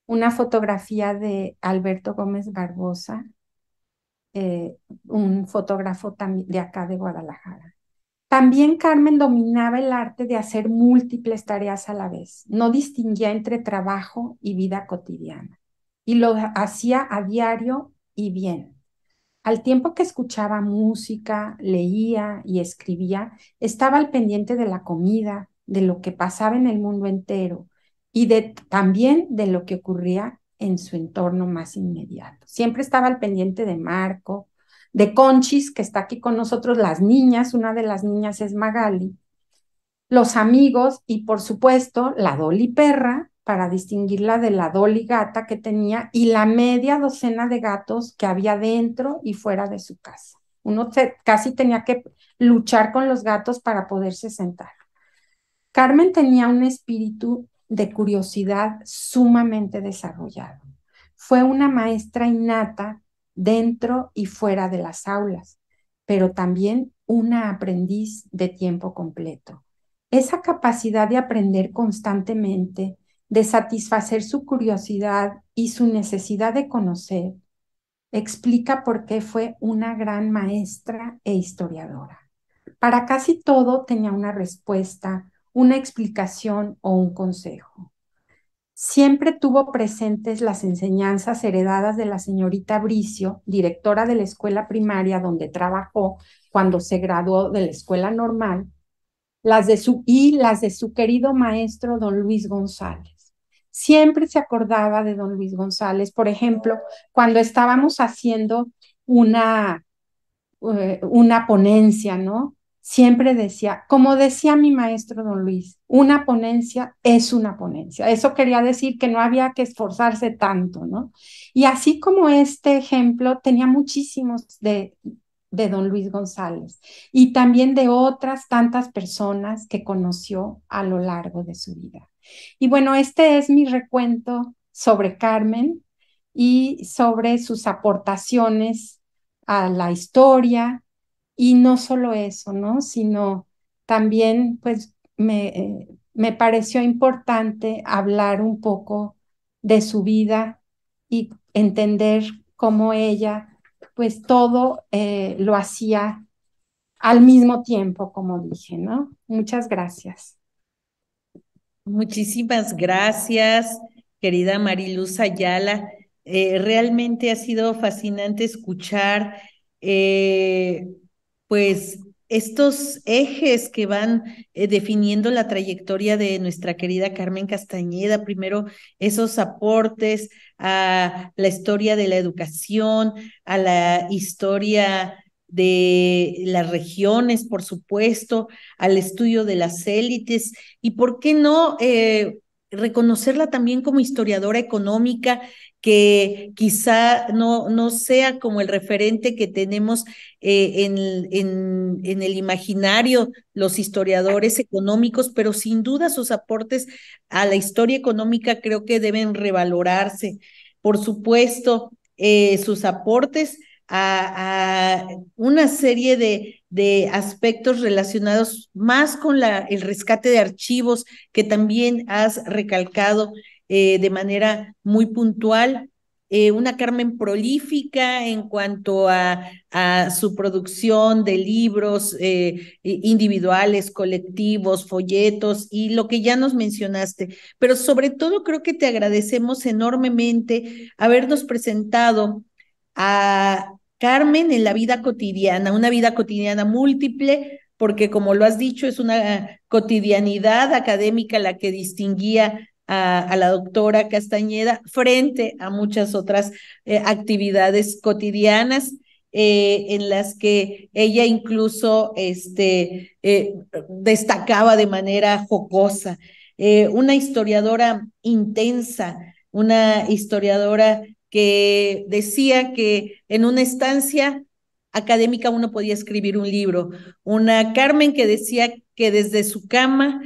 una fotografía de Alberto Gómez Barbosa, eh, un fotógrafo de acá de Guadalajara. También Carmen dominaba el arte de hacer múltiples tareas a la vez, no distinguía entre trabajo y vida cotidiana, y lo hacía a diario y bien. Al tiempo que escuchaba música, leía y escribía, estaba al pendiente de la comida, de lo que pasaba en el mundo entero y de, también de lo que ocurría en su entorno más inmediato. Siempre estaba al pendiente de Marco, de Conchis, que está aquí con nosotros, las niñas, una de las niñas es Magali, los amigos y por supuesto la Dolly perra, para distinguirla de la Dolly gata que tenía y la media docena de gatos que había dentro y fuera de su casa. Uno casi tenía que luchar con los gatos para poderse sentar. Carmen tenía un espíritu de curiosidad sumamente desarrollado. Fue una maestra innata dentro y fuera de las aulas, pero también una aprendiz de tiempo completo. Esa capacidad de aprender constantemente, de satisfacer su curiosidad y su necesidad de conocer, explica por qué fue una gran maestra e historiadora. Para casi todo tenía una respuesta, una explicación o un consejo. Siempre tuvo presentes las enseñanzas heredadas de la señorita Bricio, directora de la escuela primaria donde trabajó cuando se graduó de la escuela normal, las de su, y las de su querido maestro don Luis González. Siempre se acordaba de don Luis González, por ejemplo, cuando estábamos haciendo una, eh, una ponencia, ¿no? siempre decía, como decía mi maestro don Luis, una ponencia es una ponencia. Eso quería decir que no había que esforzarse tanto, ¿no? Y así como este ejemplo, tenía muchísimos de, de don Luis González y también de otras tantas personas que conoció a lo largo de su vida. Y bueno, este es mi recuento sobre Carmen y sobre sus aportaciones a la historia, y no solo eso, ¿no? Sino también, pues, eh, me, pareció importante hablar un poco de su vida y entender cómo ella, pues, todo eh, lo hacía al mismo tiempo, como dije, ¿no? Muchas gracias. Muchísimas gracias, querida Mariluz Ayala. Eh, realmente ha sido fascinante escuchar pues estos ejes que van eh, definiendo la trayectoria de nuestra querida Carmen Castañeda, primero esos aportes a la historia de la educación, a la historia de las regiones, por supuesto, al estudio de las élites y, ¿por qué no? Eh, reconocerla también como historiadora económica que quizá no, no sea como el referente que tenemos eh, en, en, el imaginario los historiadores económicos, pero sin duda sus aportes a la historia económica creo que deben revalorarse. Por supuesto, eh, sus aportes a, una serie de, de, aspectos relacionados más con la, el rescate de archivos que también has recalcado eh, de manera muy puntual. Eh, una Carmen prolífica en cuanto a, su producción de libros eh, individuales, colectivos, folletos y lo que ya nos mencionaste. Pero sobre todo creo que te agradecemos enormemente habernos presentado a Carmen en la vida cotidiana, una vida cotidiana múltiple, porque como lo has dicho, es una cotidianidad académica la que distinguía a, la doctora Castañeda frente a muchas otras eh, actividades cotidianas. Eh, en las que ella incluso este, eh, destacaba de manera jocosa. una historiadora intensa, una historiadora que decía que en una estancia académica uno podía escribir un libro. Una Carmen que decía que desde su cama,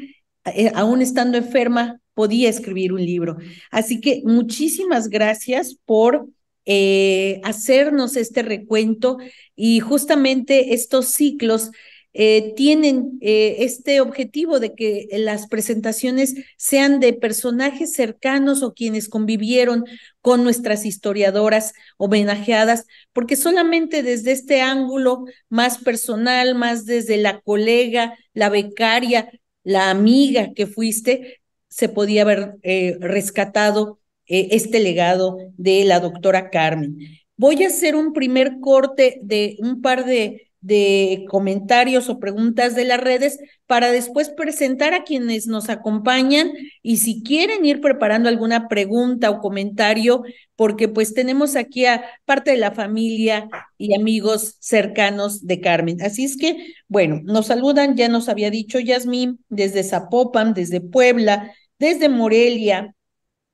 aún estando enferma, podía escribir un libro. Así que muchísimas gracias por eh, hacernos este recuento y justamente estos ciclos eh, tienen eh, este objetivo de que las presentaciones sean de personajes cercanos o quienes convivieron con nuestras historiadoras homenajeadas, porque solamente desde este ángulo más personal, más desde la colega, la becaria, la amiga que fuiste, se podía haber eh, rescatado eh, este legado de la doctora Carmen. Voy a hacer un primer corte de un par de, de comentarios o preguntas de las redes para después presentar a quienes nos acompañan y si quieren ir preparando alguna pregunta o comentario, porque pues tenemos aquí a parte de la familia y amigos cercanos de Carmen. Así es que, bueno, nos saludan, ya nos había dicho Yasmín desde Zapopan, desde Puebla, desde Morelia,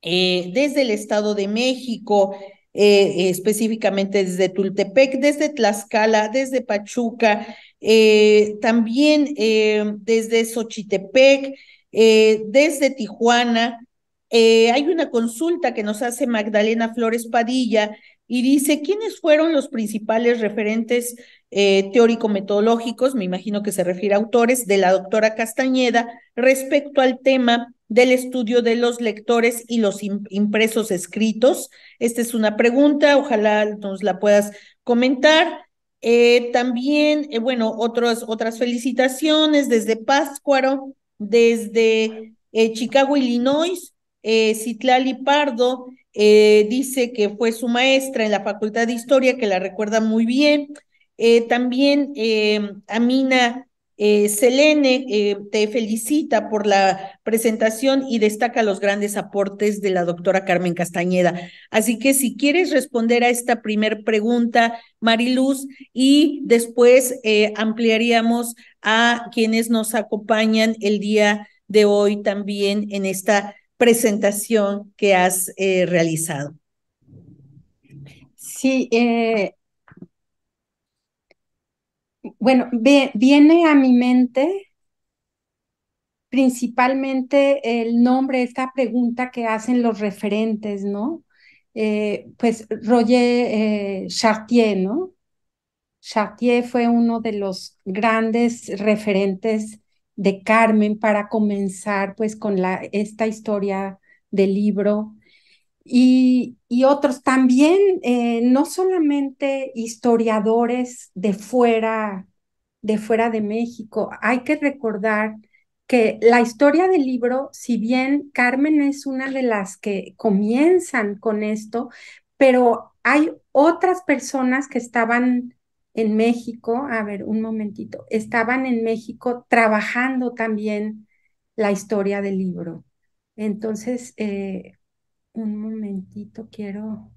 eh, desde el Estado de México, eh, específicamente desde Tultepec, desde Tlaxcala, desde Pachuca, eh, también desde Xochitepec, desde Tijuana. hay una consulta que nos hace Magdalena Flores Padilla y dice, ¿quiénes fueron los principales referentes teórico-metodológicos, me imagino que se refiere a autores, de la doctora Castañeda respecto al tema del estudio de los lectores y los impresos escritos? Esta es una pregunta, ojalá nos la puedas comentar. Eh, también, eh, bueno, otras felicitaciones desde Páscuaro, desde eh, Chicago, Illinois, Citlali Pardo dice que fue su maestra en la Facultad de Historia, que la recuerda muy bien. también Amina eh, Selene eh, te felicita por la presentación y destaca los grandes aportes de la doctora Carmen Castañeda. Así que si quieres responder a esta primer pregunta, Mariluz, y después eh, ampliaríamos a quienes nos acompañan el día de hoy también en esta presentación que has realizado. Sí, bueno, viene a mi mente principalmente el nombre, esta pregunta que hacen los referentes, ¿no? Eh, pues Roger eh, Chartier, ¿no? Chartier fue uno de los grandes referentes de Carmen para comenzar pues con la, esta historia del libro y, otros también, eh, no solamente historiadores de fuera, de fuera de México, hay que recordar que la historia del libro, si bien Carmen es una de las que comienzan con esto, pero hay otras personas que estaban en México, a ver, un momentito, estaban en México trabajando también la historia del libro. Entonces, eh, un momentito, quiero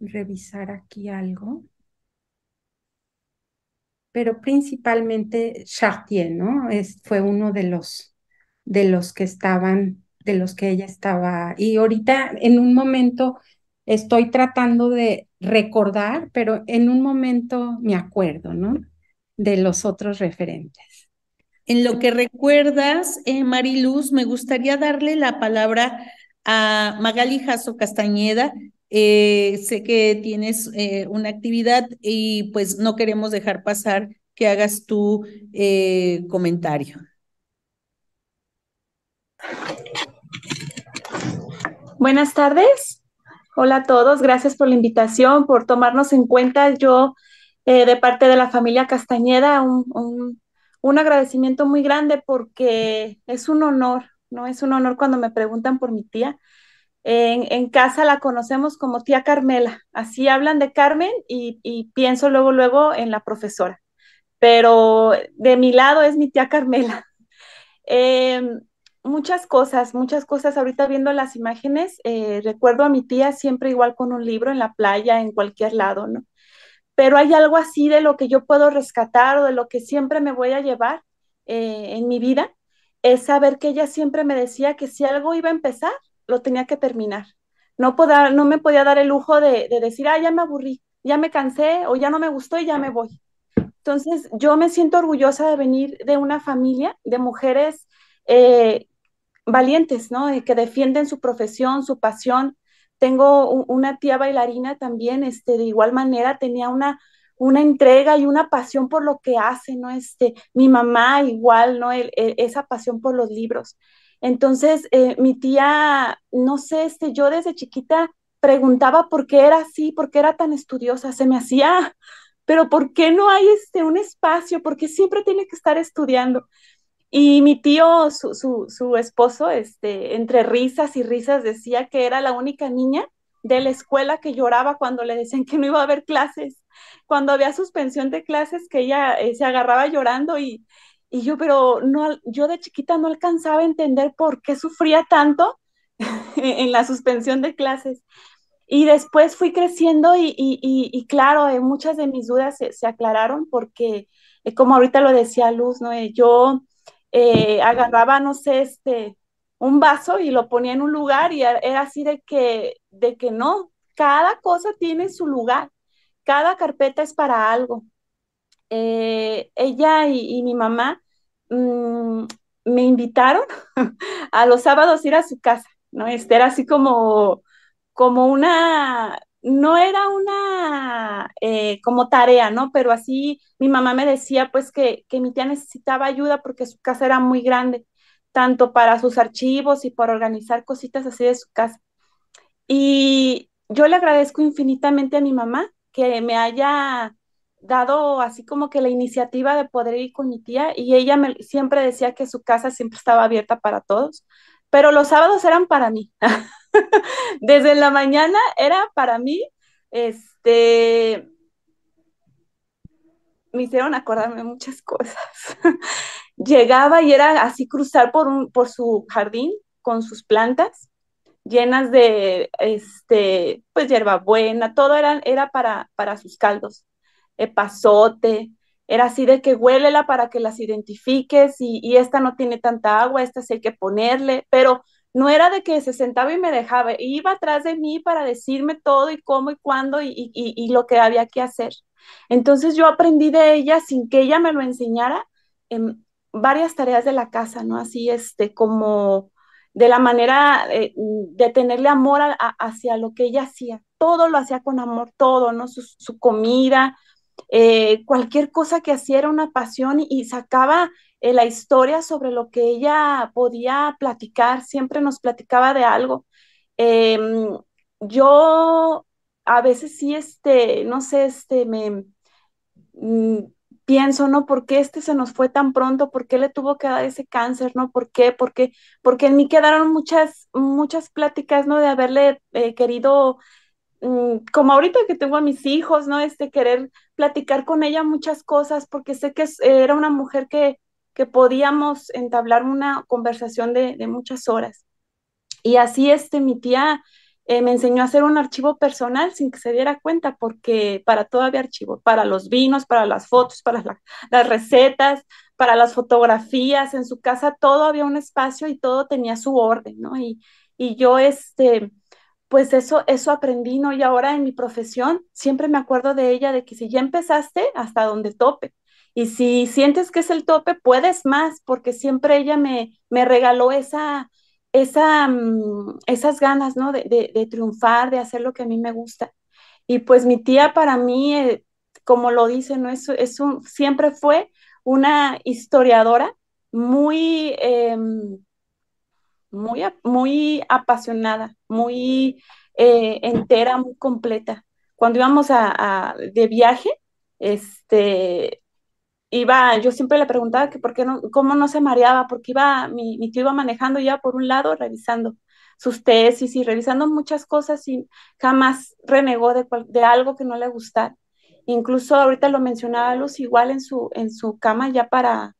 revisar aquí algo. Pero principalmente Chartier, ¿no? fue uno de los, de los que estaban, de los que ella estaba. Y ahorita en un momento estoy tratando de recordar, pero en un momento me acuerdo, ¿no? De los otros referentes. En lo que recuerdas, eh, Mariluz, me gustaría darle la palabra a Magali Jasso Castañeda, eh, sé que tienes eh, una actividad y pues no queremos dejar pasar que hagas tu eh, comentario. Buenas tardes. Hola a todos. Gracias por la invitación, por tomarnos en cuenta. Yo, de parte de la familia Castañeda, un agradecimiento muy grande porque es un honor no es un honor cuando me preguntan por mi tía. En, casa la conocemos como tía Carmela, así hablan de Carmen y, pienso luego, luego en la profesora, pero de mi lado es mi tía Carmela. (laughs) Em, muchas cosas, muchas cosas. Ahorita viendo las imágenes, eh, recuerdo a mi tía siempre igual con un libro en la playa, en cualquier lado, ¿no? Pero hay algo así de lo que yo puedo rescatar o de lo que siempre me voy a llevar eh, en mi vida, es saber que ella siempre me decía que si algo iba a empezar, lo tenía que terminar. No, podía, no me podía dar el lujo de, decir, ah, ya me aburrí, ya me cansé o ya no me gustó y ya me voy. Entonces, yo me siento orgullosa de venir de una familia de mujeres eh, valientes, ¿no? Eh, que defienden su profesión, su pasión. Tengo una tía bailarina también, este, de igual manera, tenía una una entrega y una pasión por lo que hace, ¿no? Este, mi mamá igual, ¿no? esa pasión por los libros. Entonces, eh, mi tía, no sé, este, yo desde chiquita preguntaba por qué era así, por qué era tan estudiosa, se me hacía, (laughs) pero ¿por qué no hay este, un espacio? ¿Por qué siempre tiene que estar estudiando? Y mi tío, su, esposo, este, entre risas y risas, decía que era la única niña de la escuela que lloraba cuando le decían que no iba a haber clases cuando había suspensión de clases que ella eh, se agarraba llorando y, yo, pero no, yo de chiquita no alcanzaba a entender por qué sufría tanto (laughs) en la suspensión de clases. Y después fui creciendo y, claro, eh, muchas de mis dudas se, aclararon porque, eh, como ahorita lo decía Luz, ¿no? yo agarraba, no sé, este, un vaso y lo ponía en un lugar y era así de que, de que no, cada cosa tiene su lugar cada carpeta es para algo. Eh, ella y, mi mamá mm, me invitaron (laughs) a los sábados ir a su casa, ¿no? Este era así como, como una, no era una eh, como tarea, ¿no? Pero así mi mamá me decía pues que, que mi tía necesitaba ayuda porque su casa era muy grande, tanto para sus archivos y para organizar cositas así de su casa. Y yo le agradezco infinitamente a mi mamá que me haya dado así como que la iniciativa de poder ir con mi tía y ella siempre decía que su casa siempre estaba abierta para todos, pero los sábados eran para mí. (laughs) Desde la mañana era para mí, este, me hicieron acordarme muchas cosas. (laughs) Llegaba y era así cruzar por, por su jardín con sus plantas llenas de, este, pues, hierbabuena, todo era, era para, para sus caldos, epazote, era así de que huélela para que las identifiques y, y esta no tiene tanta agua, esta sí hay que ponerle, pero no era de que se sentaba y me dejaba, iba atrás de mí para decirme todo y cómo y cuándo y, y, lo que había que hacer. Entonces yo aprendí de ella sin que ella me lo enseñara en varias tareas de la casa, ¿no? Así, este, como de la manera eh, de tenerle amor hacia lo que ella hacía. Todo lo hacía con amor, todo, ¿no? Su, comida, eh, cualquier cosa que hacía era una pasión y, sacaba eh, la historia sobre lo que ella podía platicar, siempre nos platicaba de algo. Em, yo a veces sí, este, no sé, este, me mm, pienso, ¿no? ¿Por qué este se nos fue tan pronto? ¿Por qué le tuvo que dar ese cáncer? ¿No? ¿Por qué? ¿Por qué? Porque en mí quedaron muchas, muchas pláticas, ¿no? De haberle eh, querido, mm, como ahorita que tengo a mis hijos, ¿no? Este querer platicar con ella muchas cosas, porque sé que era una mujer que, que podíamos entablar una conversación de, de muchas horas. Y así, este, mi tía eh, me enseñó a hacer un archivo personal sin que se diera cuenta, porque para todo había archivo, para los vinos, para las fotos, para las recetas, para las fotografías, en su casa todo había un espacio y todo tenía su orden, ¿no? Y, y yo, este, pues eso, eso aprendí, ¿no? Y ahora en mi profesión siempre me acuerdo de ella, de que si ya empezaste, hasta donde tope. Y si sientes que es el tope, puedes más, porque siempre ella me, me regaló esa, esa, mm, esas ganas, ¿no? De, triunfar, de hacer lo que a mí me gusta. Y pues mi tía para mí, eh, como lo dice, ¿no? Es, un, siempre fue una historiadora muy, em, muy, muy apasionada, muy eh, entera, muy completa. Cuando íbamos de viaje, este, yo siempre le preguntaba que por qué no, cómo no se mareaba, porque iba, mi, mi tío iba manejando ya por un lado, revisando sus tesis y revisando muchas cosas y jamás renegó de, algo que no le gustara. Incluso ahorita lo mencionaba Luz, igual en su, en su cama ya para,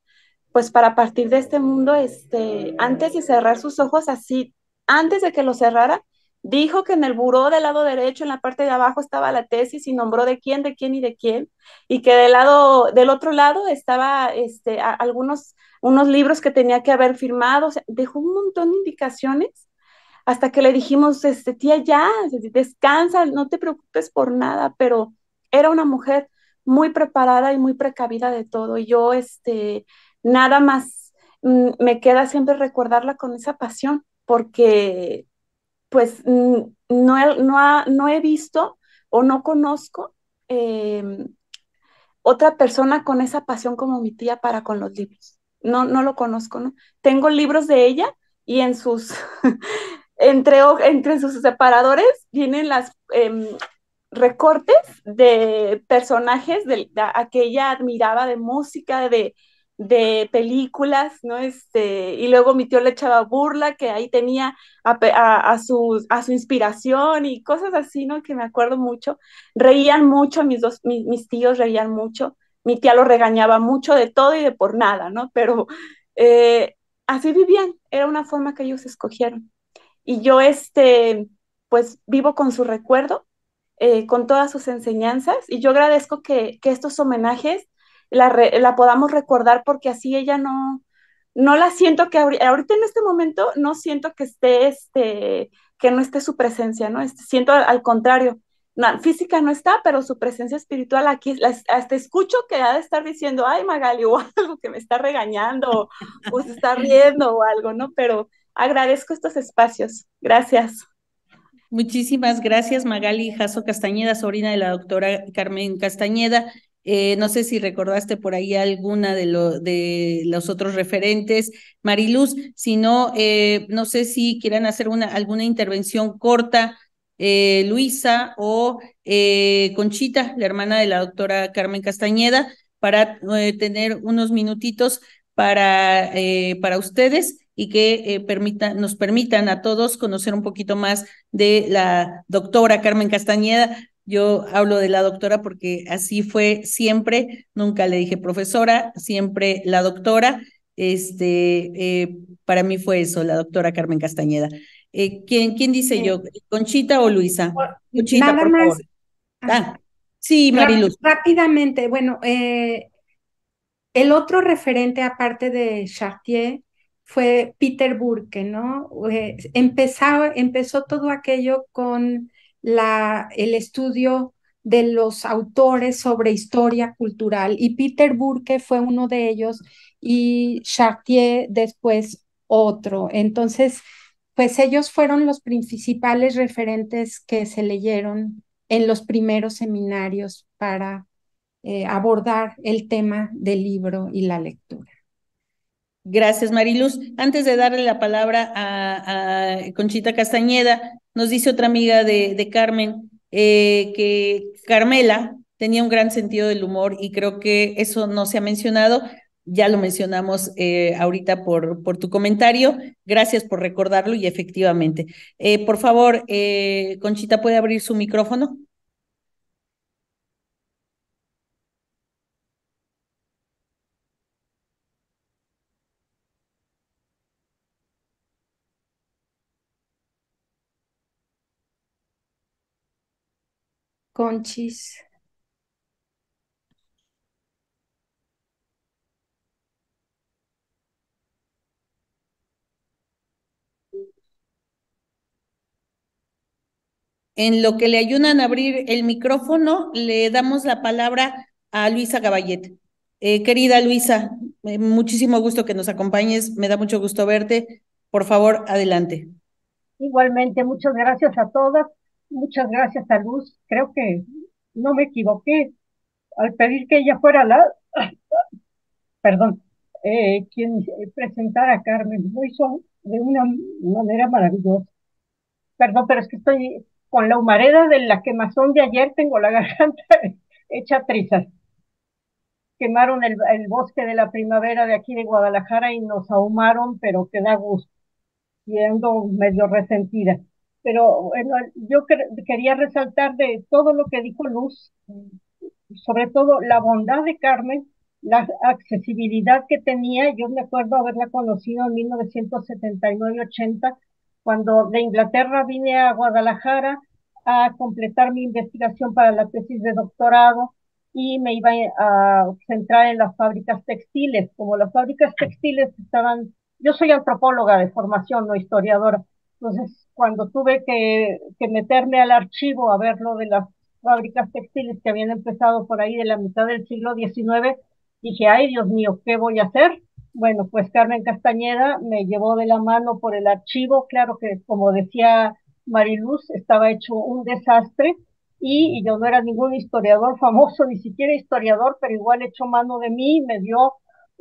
pues para partir de este mundo, este, antes de cerrar sus ojos así, antes de que lo cerrara, Dijo que en el buró del lado derecho, en la parte de abajo, estaba la tesis y nombró de quién, de quién y de quién, y que del lado, del otro lado estaba este, algunos unos libros que tenía que haber firmado. dejó un montón de indicaciones hasta que le dijimos, este, tía, ya, descansa, no te preocupes por nada, pero era una mujer muy preparada y muy precavida de todo. Y yo, este, nada más mm, me queda siempre recordarla con esa pasión, porque pues mm, no, no, no he visto o no conozco em, otra persona con esa pasión como mi tía para con los libros. No, no lo conozco, ¿no? Tengo libros de ella y en sus, (laughs) entre, entre sus separadores vienen las em, recortes de personajes de, a que ella admiraba de música, de, de películas, ¿no? Este, y luego mi tío le echaba burla, que ahí tenía a, su, a su inspiración y cosas así, ¿no? Que me acuerdo mucho. Reían mucho, mis dos, mis, tíos reían mucho, mi tía lo regañaba mucho de todo y de por nada, ¿no? Pero eh, así vivían, era una forma que ellos escogieron. Y yo, este, pues vivo con su recuerdo, eh, con todas sus enseñanzas, y yo agradezco que, que estos homenajes la, podamos recordar porque así ella no, no la siento que ahorita, en este momento no siento que esté, este, que no esté su presencia, ¿no? Este, siento al, contrario, física no está, pero su presencia espiritual aquí, hasta escucho que ha de estar diciendo, ay Magali, o (laughs) algo que me está regañando, o, se está riendo o algo, ¿no? Pero agradezco estos espacios. Gracias. Muchísimas gracias, Magali Jaso Castañeda, sobrina de la doctora Carmen Castañeda. Eh, no sé si recordaste por ahí alguna de, de los otros referentes, Mariluz, si no, eh, no sé si quieran hacer una, alguna intervención corta, eh, Luisa o Conchita, la hermana de la doctora Carmen Castañeda, para tener unos minutitos para, para ustedes y que nos permitan a todos conocer un poquito más de la doctora Carmen Castañeda, yo hablo de la doctora porque así fue siempre, nunca le dije profesora, siempre la doctora. Este, eh, para mí fue eso, la doctora Carmen Castañeda. Eh, ¿quién, ¿Quién dice yo? ¿Conchita o Luisa? Conchita, por Favor. Ah. Ah, sí, Mariluz. Rápidamente, bueno, eh, el otro referente aparte de Chartier fue Peter Burke, ¿no? empezaba, empezó todo aquello con la, el estudio de los autores sobre historia cultural y Peter Burke fue uno de ellos y Chartier después otro. Entonces, pues ellos fueron los principales referentes que se leyeron en los primeros seminarios para eh, abordar el tema del libro y la lectura. Gracias, Mariluz. Antes de darle la palabra a, Conchita Castañeda, nos dice otra amiga de, Carmen eh, que Carmela tenía un gran sentido del humor y creo que eso no se ha mencionado. Ya lo mencionamos eh, ahorita por, tu comentario. Gracias por recordarlo y efectivamente. Eh, por favor, Conchita, ¿puede abrir su micrófono? Conchis. En lo que le ayudan a abrir el micrófono, le damos la palabra a Luisa Gaballet. Eh, querida Luisa, muchísimo gusto que nos acompañes, me da mucho gusto verte. Por favor, adelante. Igualmente, muchas gracias a todas Muchas gracias a Luz. Creo que no me equivoqué al pedir que ella fuera la, (coughs) perdón, eh, quien presentara a Carmen. Lo de una manera maravillosa. Perdón, pero es que estoy con la humareda de la quemazón de ayer, tengo la garganta (laughs) hecha trizas. Quemaron el, bosque de la primavera de aquí de Guadalajara y nos ahumaron, pero queda da gusto. siendo medio resentida pero yo quería resaltar de todo lo que dijo Luz, sobre todo la bondad de Carmen, la accesibilidad que tenía. Yo me acuerdo haberla conocido en 1979-80, cuando de Inglaterra vine a Guadalajara a completar mi investigación para la tesis de doctorado y me iba a centrar en las fábricas textiles. Como las fábricas textiles estaban, yo soy antropóloga de formación, no historiadora, entonces cuando tuve que, meterme al archivo a ver lo de las fábricas textiles que habían empezado por ahí de la mitad del siglo XIX, dije, ay Dios mío, ¿qué voy a hacer? Bueno, pues Carmen Castañeda me llevó de la mano por el archivo, claro que como decía Mariluz, estaba hecho un desastre y, y yo no era ningún historiador famoso, ni siquiera historiador, pero igual echó mano de mí, me dio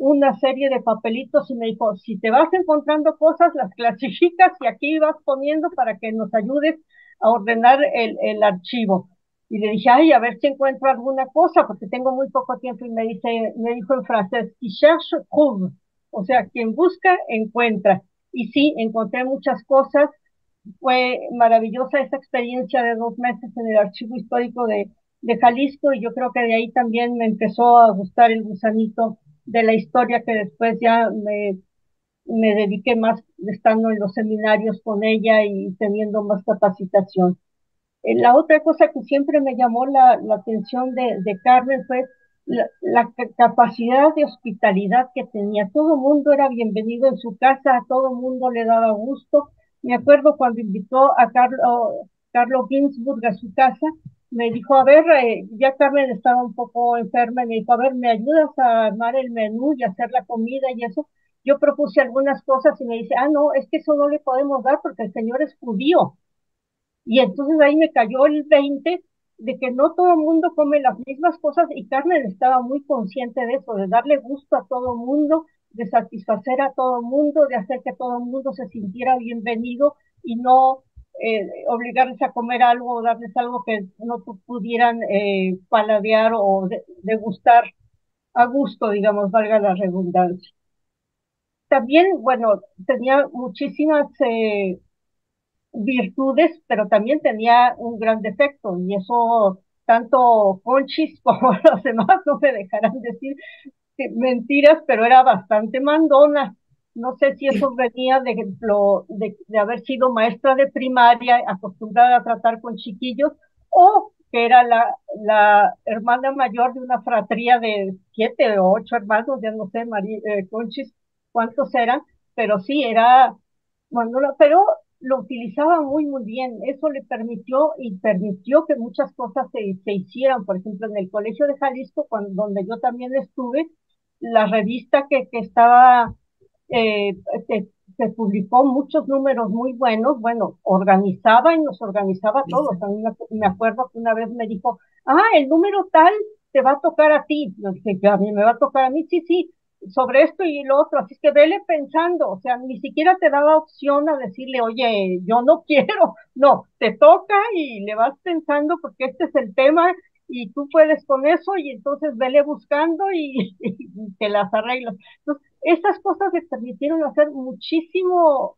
una serie de papelitos y me dijo, si te vas encontrando cosas, las clasificas y aquí vas poniendo para que nos ayudes a ordenar el, archivo. Y le dije, ay, a ver si encuentro alguna cosa, porque tengo muy poco tiempo. Y me dice, me dijo en francés, O sea, quien busca, encuentra. Y sí, encontré muchas cosas. Fue maravillosa esa experiencia de dos meses en el archivo histórico de, de Jalisco y yo creo que de ahí también me empezó a gustar el gusanito de la historia que después ya me, me dediqué más estando en los seminarios con ella y teniendo más capacitación. Eh, la otra cosa que siempre me llamó la, atención de, Carmen fue la, capacidad de hospitalidad que tenía. Todo mundo era bienvenido en su casa, a todo el mundo le daba gusto. Me acuerdo cuando invitó a Carlos Carlo Ginsburg a su casa, me dijo, a ver, eh, ya Carmen estaba un poco enferma, y me dijo, a ver, ¿me ayudas a armar el menú y hacer la comida y eso? Yo propuse algunas cosas y me dice, ah, no, es que eso no le podemos dar porque el señor es judío. Y entonces ahí me cayó el 20 de que no todo el mundo come las mismas cosas y Carmen estaba muy consciente de eso, de darle gusto a todo el mundo, de satisfacer a todo el mundo, de hacer que todo el mundo se sintiera bienvenido y no eh, obligarles a comer algo o darles algo que no pudieran eh, paladear o degustar a gusto, digamos, valga la redundancia. También, bueno, tenía muchísimas eh, virtudes, pero también tenía un gran defecto y eso tanto Conchis (laughs) como los demás no me dejarán decir mentiras, pero era bastante mandona no sé si eso venía de ejemplo de, haber sido maestra de primaria, acostumbrada a tratar con chiquillos, o que era la, la, hermana mayor de una fratría de siete o ocho hermanos, ya no sé, María, eh, Conchis, cuántos eran, pero sí, era, bueno, pero lo utilizaba muy, muy bien. Eso le permitió y permitió que muchas cosas se, hicieran. Por ejemplo, en el Colegio de Jalisco, cuando, donde yo también estuve, la revista que, que estaba eh, se, publicó muchos números muy buenos, bueno, organizaba y nos organizaba todos. A me, acuerdo que una vez me dijo, ah, el número tal te va a tocar a ti. a mí me va a tocar a mí, sí, sí, sobre esto y lo otro, así que vele pensando, o sea, ni siquiera te daba opción a decirle, oye, yo no (laughs) quiero, no, te toca y le vas pensando porque este es el tema y tú puedes con eso y entonces vele buscando y, (laughs) y te las arreglas. Entonces, estas cosas te permitieron hacer muchísimo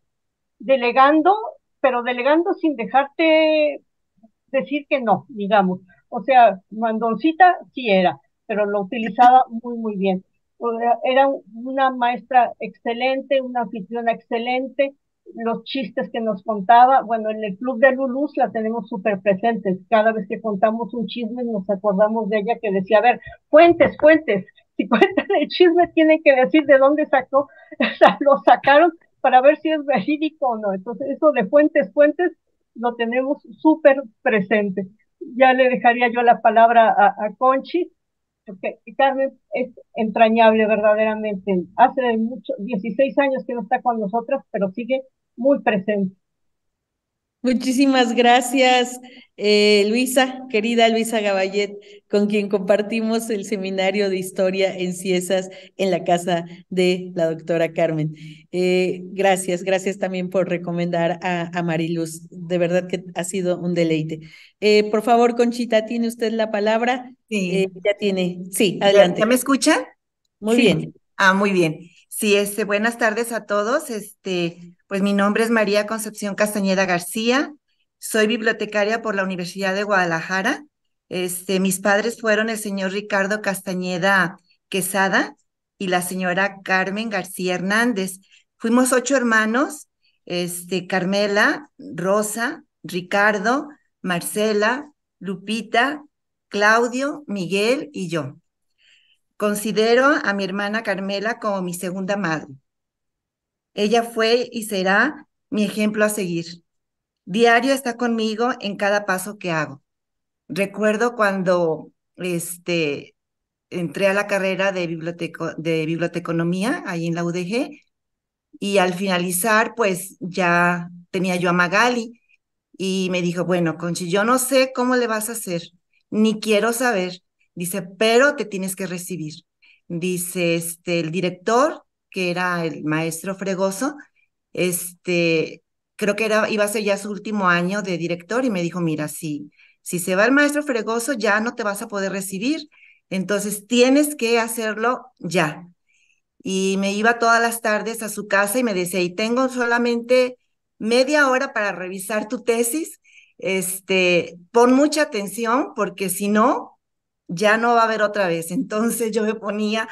delegando, pero delegando sin dejarte decir que no, digamos. O sea, mandoncita sí era, pero lo utilizaba muy, muy bien. Era una maestra excelente, una anfitriona excelente, los chistes que nos contaba. Bueno, en el Club de Luluz la tenemos súper presente. Cada vez que contamos un chisme nos acordamos de ella que decía, a ver, fuentes, fuentes, si (laughs) cuentan el chisme, tienen que decir de dónde sacó, (laughs) o sea, lo sacaron para ver si es verídico o no. Entonces, eso de fuentes, fuentes, lo tenemos súper presente. Ya le dejaría yo la palabra a, Conchi, porque Carmen es entrañable verdaderamente. Hace mucho, 16 años que no está con nosotras, pero sigue muy presente. Muchísimas gracias, eh, Luisa, querida Luisa Gaballet, con quien compartimos el seminario de historia en Ciesas en la casa de la doctora Carmen. Eh, gracias, gracias también por recomendar a, Mariluz. De verdad que ha sido un deleite. Eh, por favor, Conchita, ¿tiene usted la palabra? Sí. ya tiene. Sí, adelante. ¿Ya, me escucha? Muy bien. Ah, muy bien. Sí, este, buenas tardes a todos. Este, pues mi nombre es María Concepción Castañeda García, soy bibliotecaria por la Universidad de Guadalajara. Este, mis padres fueron el señor Ricardo Castañeda Quesada y la señora Carmen García Hernández. Fuimos ocho hermanos, este, Carmela, Rosa, Ricardo, Marcela, Lupita, Claudio, Miguel y yo. Considero a mi hermana Carmela como mi segunda madre. Ella fue y será mi ejemplo a seguir. Diario está conmigo en cada paso que hago. Recuerdo cuando este, entré a la carrera de, de biblioteconomía ahí en la UDG y al finalizar pues ya tenía yo a Magali y me dijo, bueno, Conchi, yo no sé cómo le vas a hacer, ni quiero saber. Dice, pero te tienes que recibir. Dice, este, el director que era el maestro Fregoso, este, creo que era, iba a ser ya su último año de director y me dijo, mira, si, si se va el maestro Fregoso, ya no te vas a poder recibir, entonces tienes que hacerlo ya. Y me iba todas las tardes a su casa y me decía, y tengo solamente media hora para revisar tu tesis, este, pon mucha atención porque si no, ya no va a haber otra vez. Entonces yo me ponía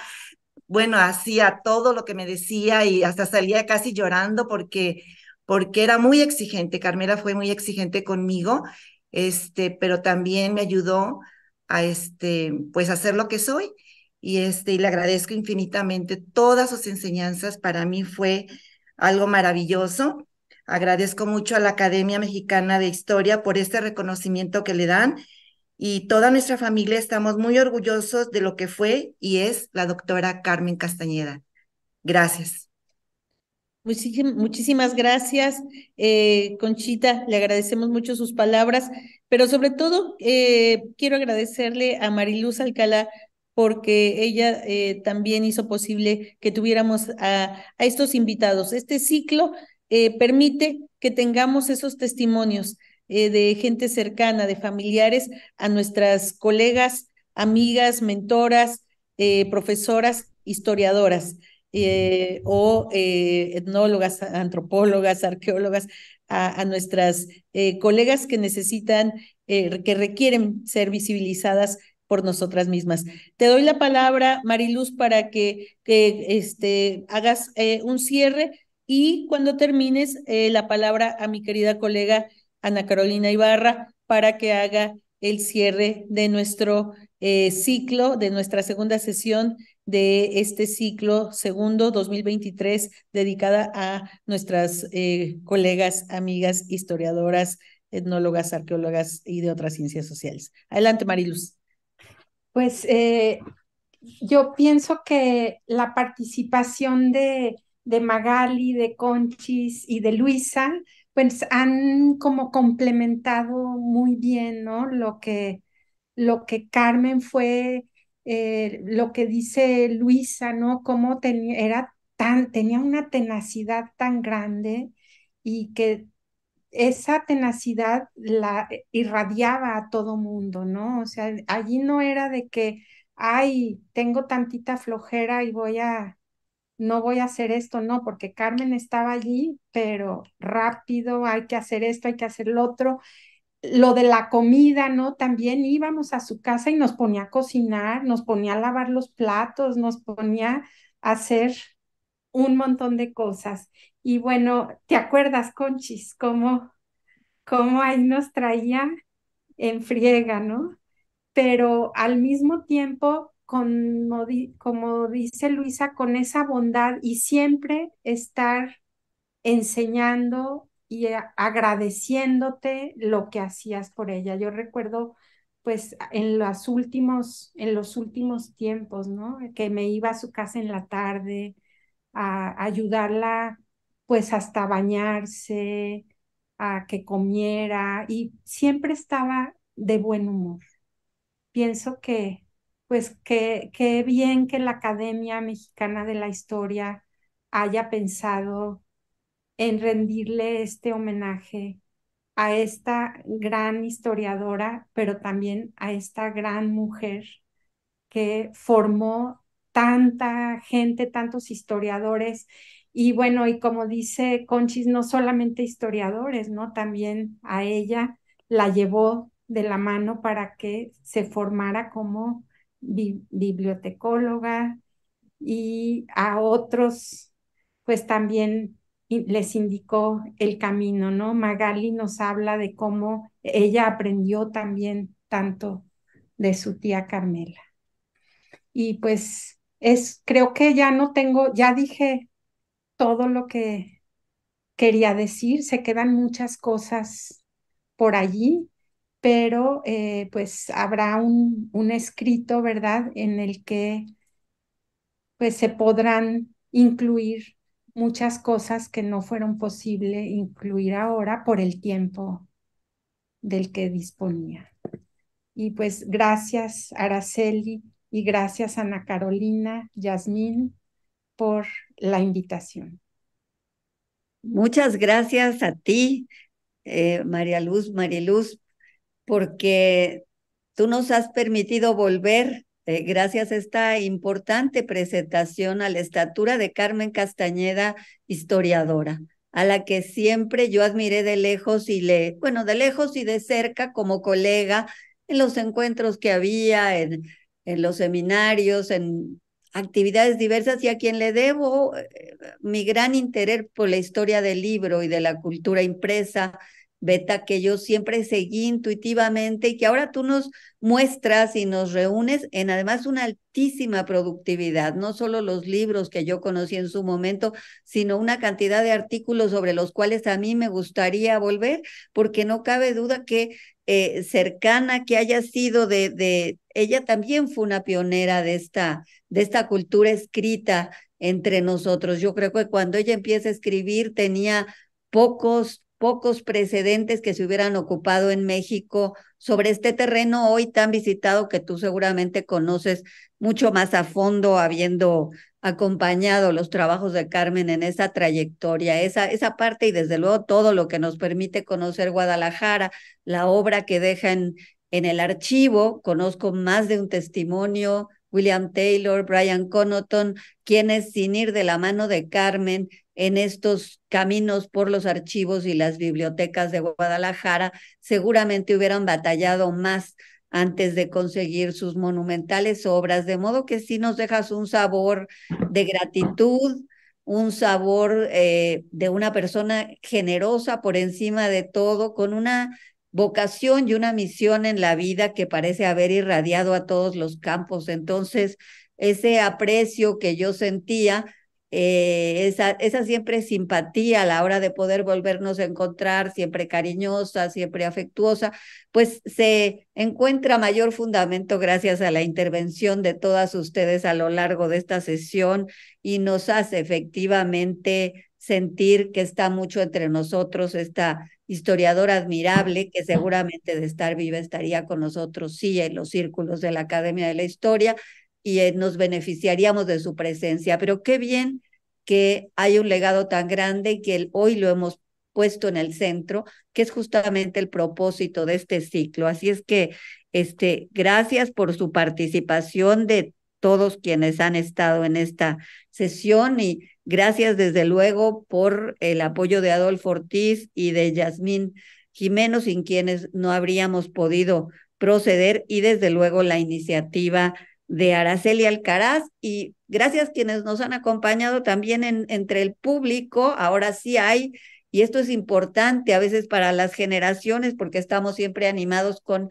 bueno, hacía todo lo que me decía y hasta salía casi llorando porque, porque era muy exigente. Carmela fue muy exigente conmigo, este, pero también me ayudó a este, pues hacer lo que soy. Y, este, y le agradezco infinitamente todas sus enseñanzas. Para mí fue algo maravilloso. Agradezco mucho a la Academia Mexicana de Historia por este reconocimiento que le dan y toda nuestra familia estamos muy orgullosos de lo que fue y es la doctora Carmen Castañeda. Gracias. Muchísimas gracias, eh, Conchita. Le agradecemos mucho sus palabras, pero sobre todo eh, quiero agradecerle a Mariluz Alcalá porque ella eh, también hizo posible que tuviéramos a estos invitados. Este ciclo permite que tengamos esos testimonios eh, de gente cercana, de familiares, a nuestras colegas, amigas, mentoras, eh, profesoras, historiadoras eh, o etnólogas, antropólogas, arqueólogas, a, nuestras colegas que necesitan, que requieren ser visibilizadas por nosotras mismas. Te doy la palabra, Mariluz, para que, que este, hagas un cierre y cuando termines, la palabra a mi querida colega Ana Carolina Ibarra para que haga el cierre de nuestro eh, ciclo, de nuestra segunda sesión de este ciclo segundo 2023 dedicada a nuestras eh, colegas, amigas, historiadoras, etnólogas, arqueólogas y de otras ciencias sociales. Adelante, Mariluz. Pues eh, yo pienso que la participación de, de Magali, de Conchis y de Luisa pues han como complementado muy bien, ¿no? Lo que, lo que Carmen fue, eh, lo que dice Luisa, ¿no? Cómo tenía, era tan, tenía una tenacidad tan grande y que esa tenacidad la irradiaba a todo mundo, ¿no? O sea, allí no era de que, ay, tengo tantita flojera y voy a no voy a hacer esto, no, porque Carmen estaba allí, pero rápido, hay que hacer esto, hay que hacer lo otro. Lo de la comida, ¿no? También íbamos a su casa y nos ponía a cocinar, nos ponía a lavar los platos, nos ponía a hacer un montón de cosas. Y bueno, ¿te acuerdas, Conchis, cómo, cómo ahí nos traía en friega, ¿no? Pero al mismo tiempo como, dice Luisa, con esa bondad y siempre estar enseñando y agradeciéndote lo que hacías por ella. Yo recuerdo pues en los últimos en los últimos tiempos, ¿no? Que me iba a su casa en la tarde a ayudarla pues hasta bañarse, a que comiera y siempre estaba de buen humor. Pienso que pues qué, bien que la Academia Mexicana de la Historia haya pensado en rendirle este homenaje a esta gran historiadora, pero también a esta gran mujer que formó tanta gente, tantos historiadores. Y bueno, y como dice Conchis, no solamente historiadores, ¿no? También a ella la llevó de la mano para que se formara como bibliotecóloga y a otros, pues también les indicó el camino, ¿no? Magali nos habla de cómo ella aprendió también tanto de su tía Carmela. Y pues es, creo que ya no tengo, ya dije todo lo que quería decir, se quedan muchas cosas por allí, pero eh, pues habrá un, un, escrito, ¿verdad?, en el que pues se podrán incluir muchas cosas que no fueron posible incluir ahora por el tiempo del que disponía. Y pues gracias Araceli y gracias Ana Carolina, Yasmín, por la invitación. Muchas gracias a ti, eh, María Luz, María Luz, porque tú nos has permitido volver, eh, gracias a esta importante presentación, a la estatura de Carmen Castañeda, historiadora a la que siempre yo admiré de lejos y le, bueno, de lejos y de cerca como colega en los encuentros que había, en, los seminarios, en actividades diversas y a quien le debo eh, mi gran interés por la historia del libro y de la cultura impresa Beta, que yo siempre seguí intuitivamente y que ahora tú nos muestras y nos reúnes en además una altísima productividad, no solo los libros que yo conocí en su momento, sino una cantidad de artículos sobre los cuales a mí me gustaría volver, porque no cabe duda que eh, cercana que haya sido de, de, ella también fue una pionera de esta, de esta cultura escrita entre nosotros. Yo creo que cuando ella empieza a escribir tenía pocos pocos precedentes que se hubieran ocupado en México sobre este terreno hoy tan visitado que tú seguramente conoces mucho más a fondo habiendo acompañado los trabajos de Carmen en esa trayectoria, esa, parte y desde luego todo lo que nos permite conocer Guadalajara, la obra que deja en, en el archivo, conozco más de un testimonio, William Taylor, Brian Conoton, quienes sin ir de la mano de Carmen en estos caminos por los archivos y las bibliotecas de Guadalajara, seguramente hubieran batallado más antes de conseguir sus monumentales obras, de modo que sí nos dejas un sabor de gratitud, un sabor eh, de una persona generosa por encima de todo, con una vocación y una misión en la vida que parece haber irradiado a todos los campos. Entonces, ese aprecio que yo sentía, eh, esa, esa siempre simpatía a la hora de poder volvernos a encontrar, siempre cariñosa, siempre afectuosa, pues se encuentra mayor fundamento gracias a la intervención de todas ustedes a lo largo de esta sesión y nos hace efectivamente sentir que está mucho entre nosotros esta historiadora admirable que seguramente de estar viva estaría con nosotros, sí, en los círculos de la Academia de la Historia y eh, nos beneficiaríamos de su presencia. Pero qué bien que hay un legado tan grande y que hoy lo hemos puesto en el centro, que es justamente el propósito de este ciclo. Así es que, este, gracias por su participación de todos quienes han estado en esta sesión y gracias desde luego por el apoyo de Adolfo Ortiz y de Yasmín Jimeno, sin quienes no habríamos podido proceder y desde luego la iniciativa de Araceli Alcaraz y gracias quienes nos han acompañado también entre el público. Ahora sí hay, y esto es importante a veces para las generaciones porque estamos siempre animados con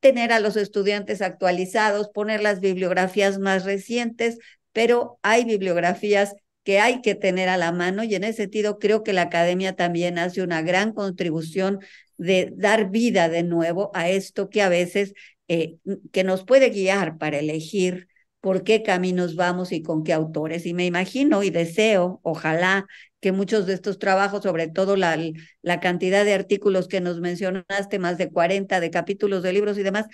tener a los estudiantes actualizados, poner las bibliografías más recientes, pero hay bibliografías que hay que tener a la mano y en ese sentido creo que la academia también hace una gran contribución de dar vida de nuevo a esto que a veces eh, que nos puede guiar para elegir por qué caminos vamos y con qué autores. Y me imagino y deseo, ojalá, que muchos de estos trabajos, sobre todo la, la cantidad de artículos que nos mencionaste, más de 40 de capítulos de libros y demás,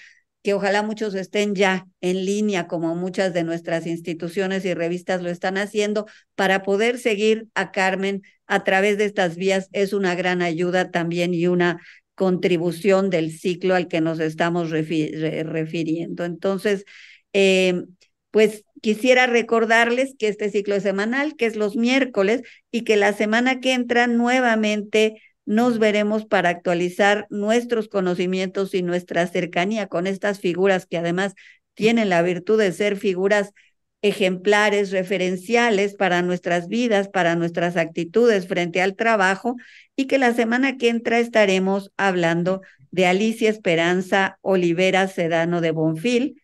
que ojalá muchos estén ya en línea, como muchas de nuestras instituciones y revistas lo están haciendo, para poder seguir a Carmen a través de estas vías es una gran ayuda también y una contribución del ciclo al que nos estamos refiriendo. Entonces, eh, pues quisiera recordarles que este ciclo es semanal, que es los miércoles, y que la semana que entra nuevamente nos veremos para actualizar nuestros conocimientos y nuestra cercanía con estas figuras que además tienen la virtud de ser figuras ejemplares, referenciales para nuestras vidas, para nuestras actitudes frente al trabajo y que la semana que entra estaremos hablando de Alicia Esperanza Olivera Sedano de Bonfil,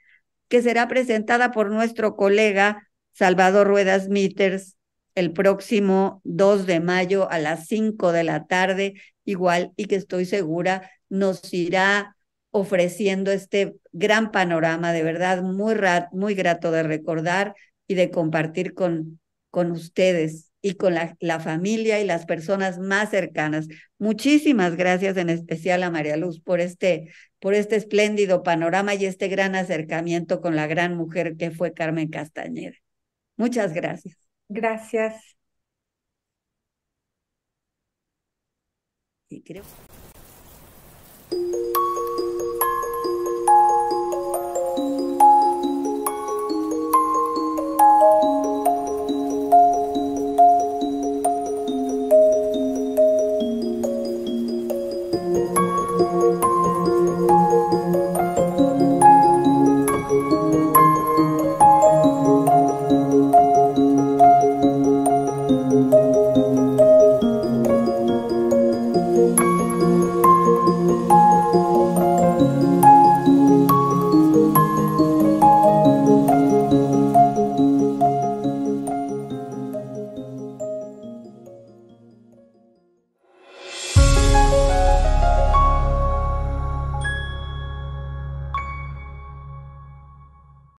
que será presentada por nuestro colega Salvador Ruedas Mitters el próximo 2 de mayo a las 5 de la tarde, igual y que estoy segura nos irá ofreciendo este gran panorama, de verdad, muy, muy grato de recordar y de compartir con, con ustedes y con la, familia y las personas más cercanas. Muchísimas gracias en especial a María Luz por este, por este espléndido panorama y este gran acercamiento con la gran mujer que fue Carmen Castañeda. Muchas gracias. Gracias. Y creo...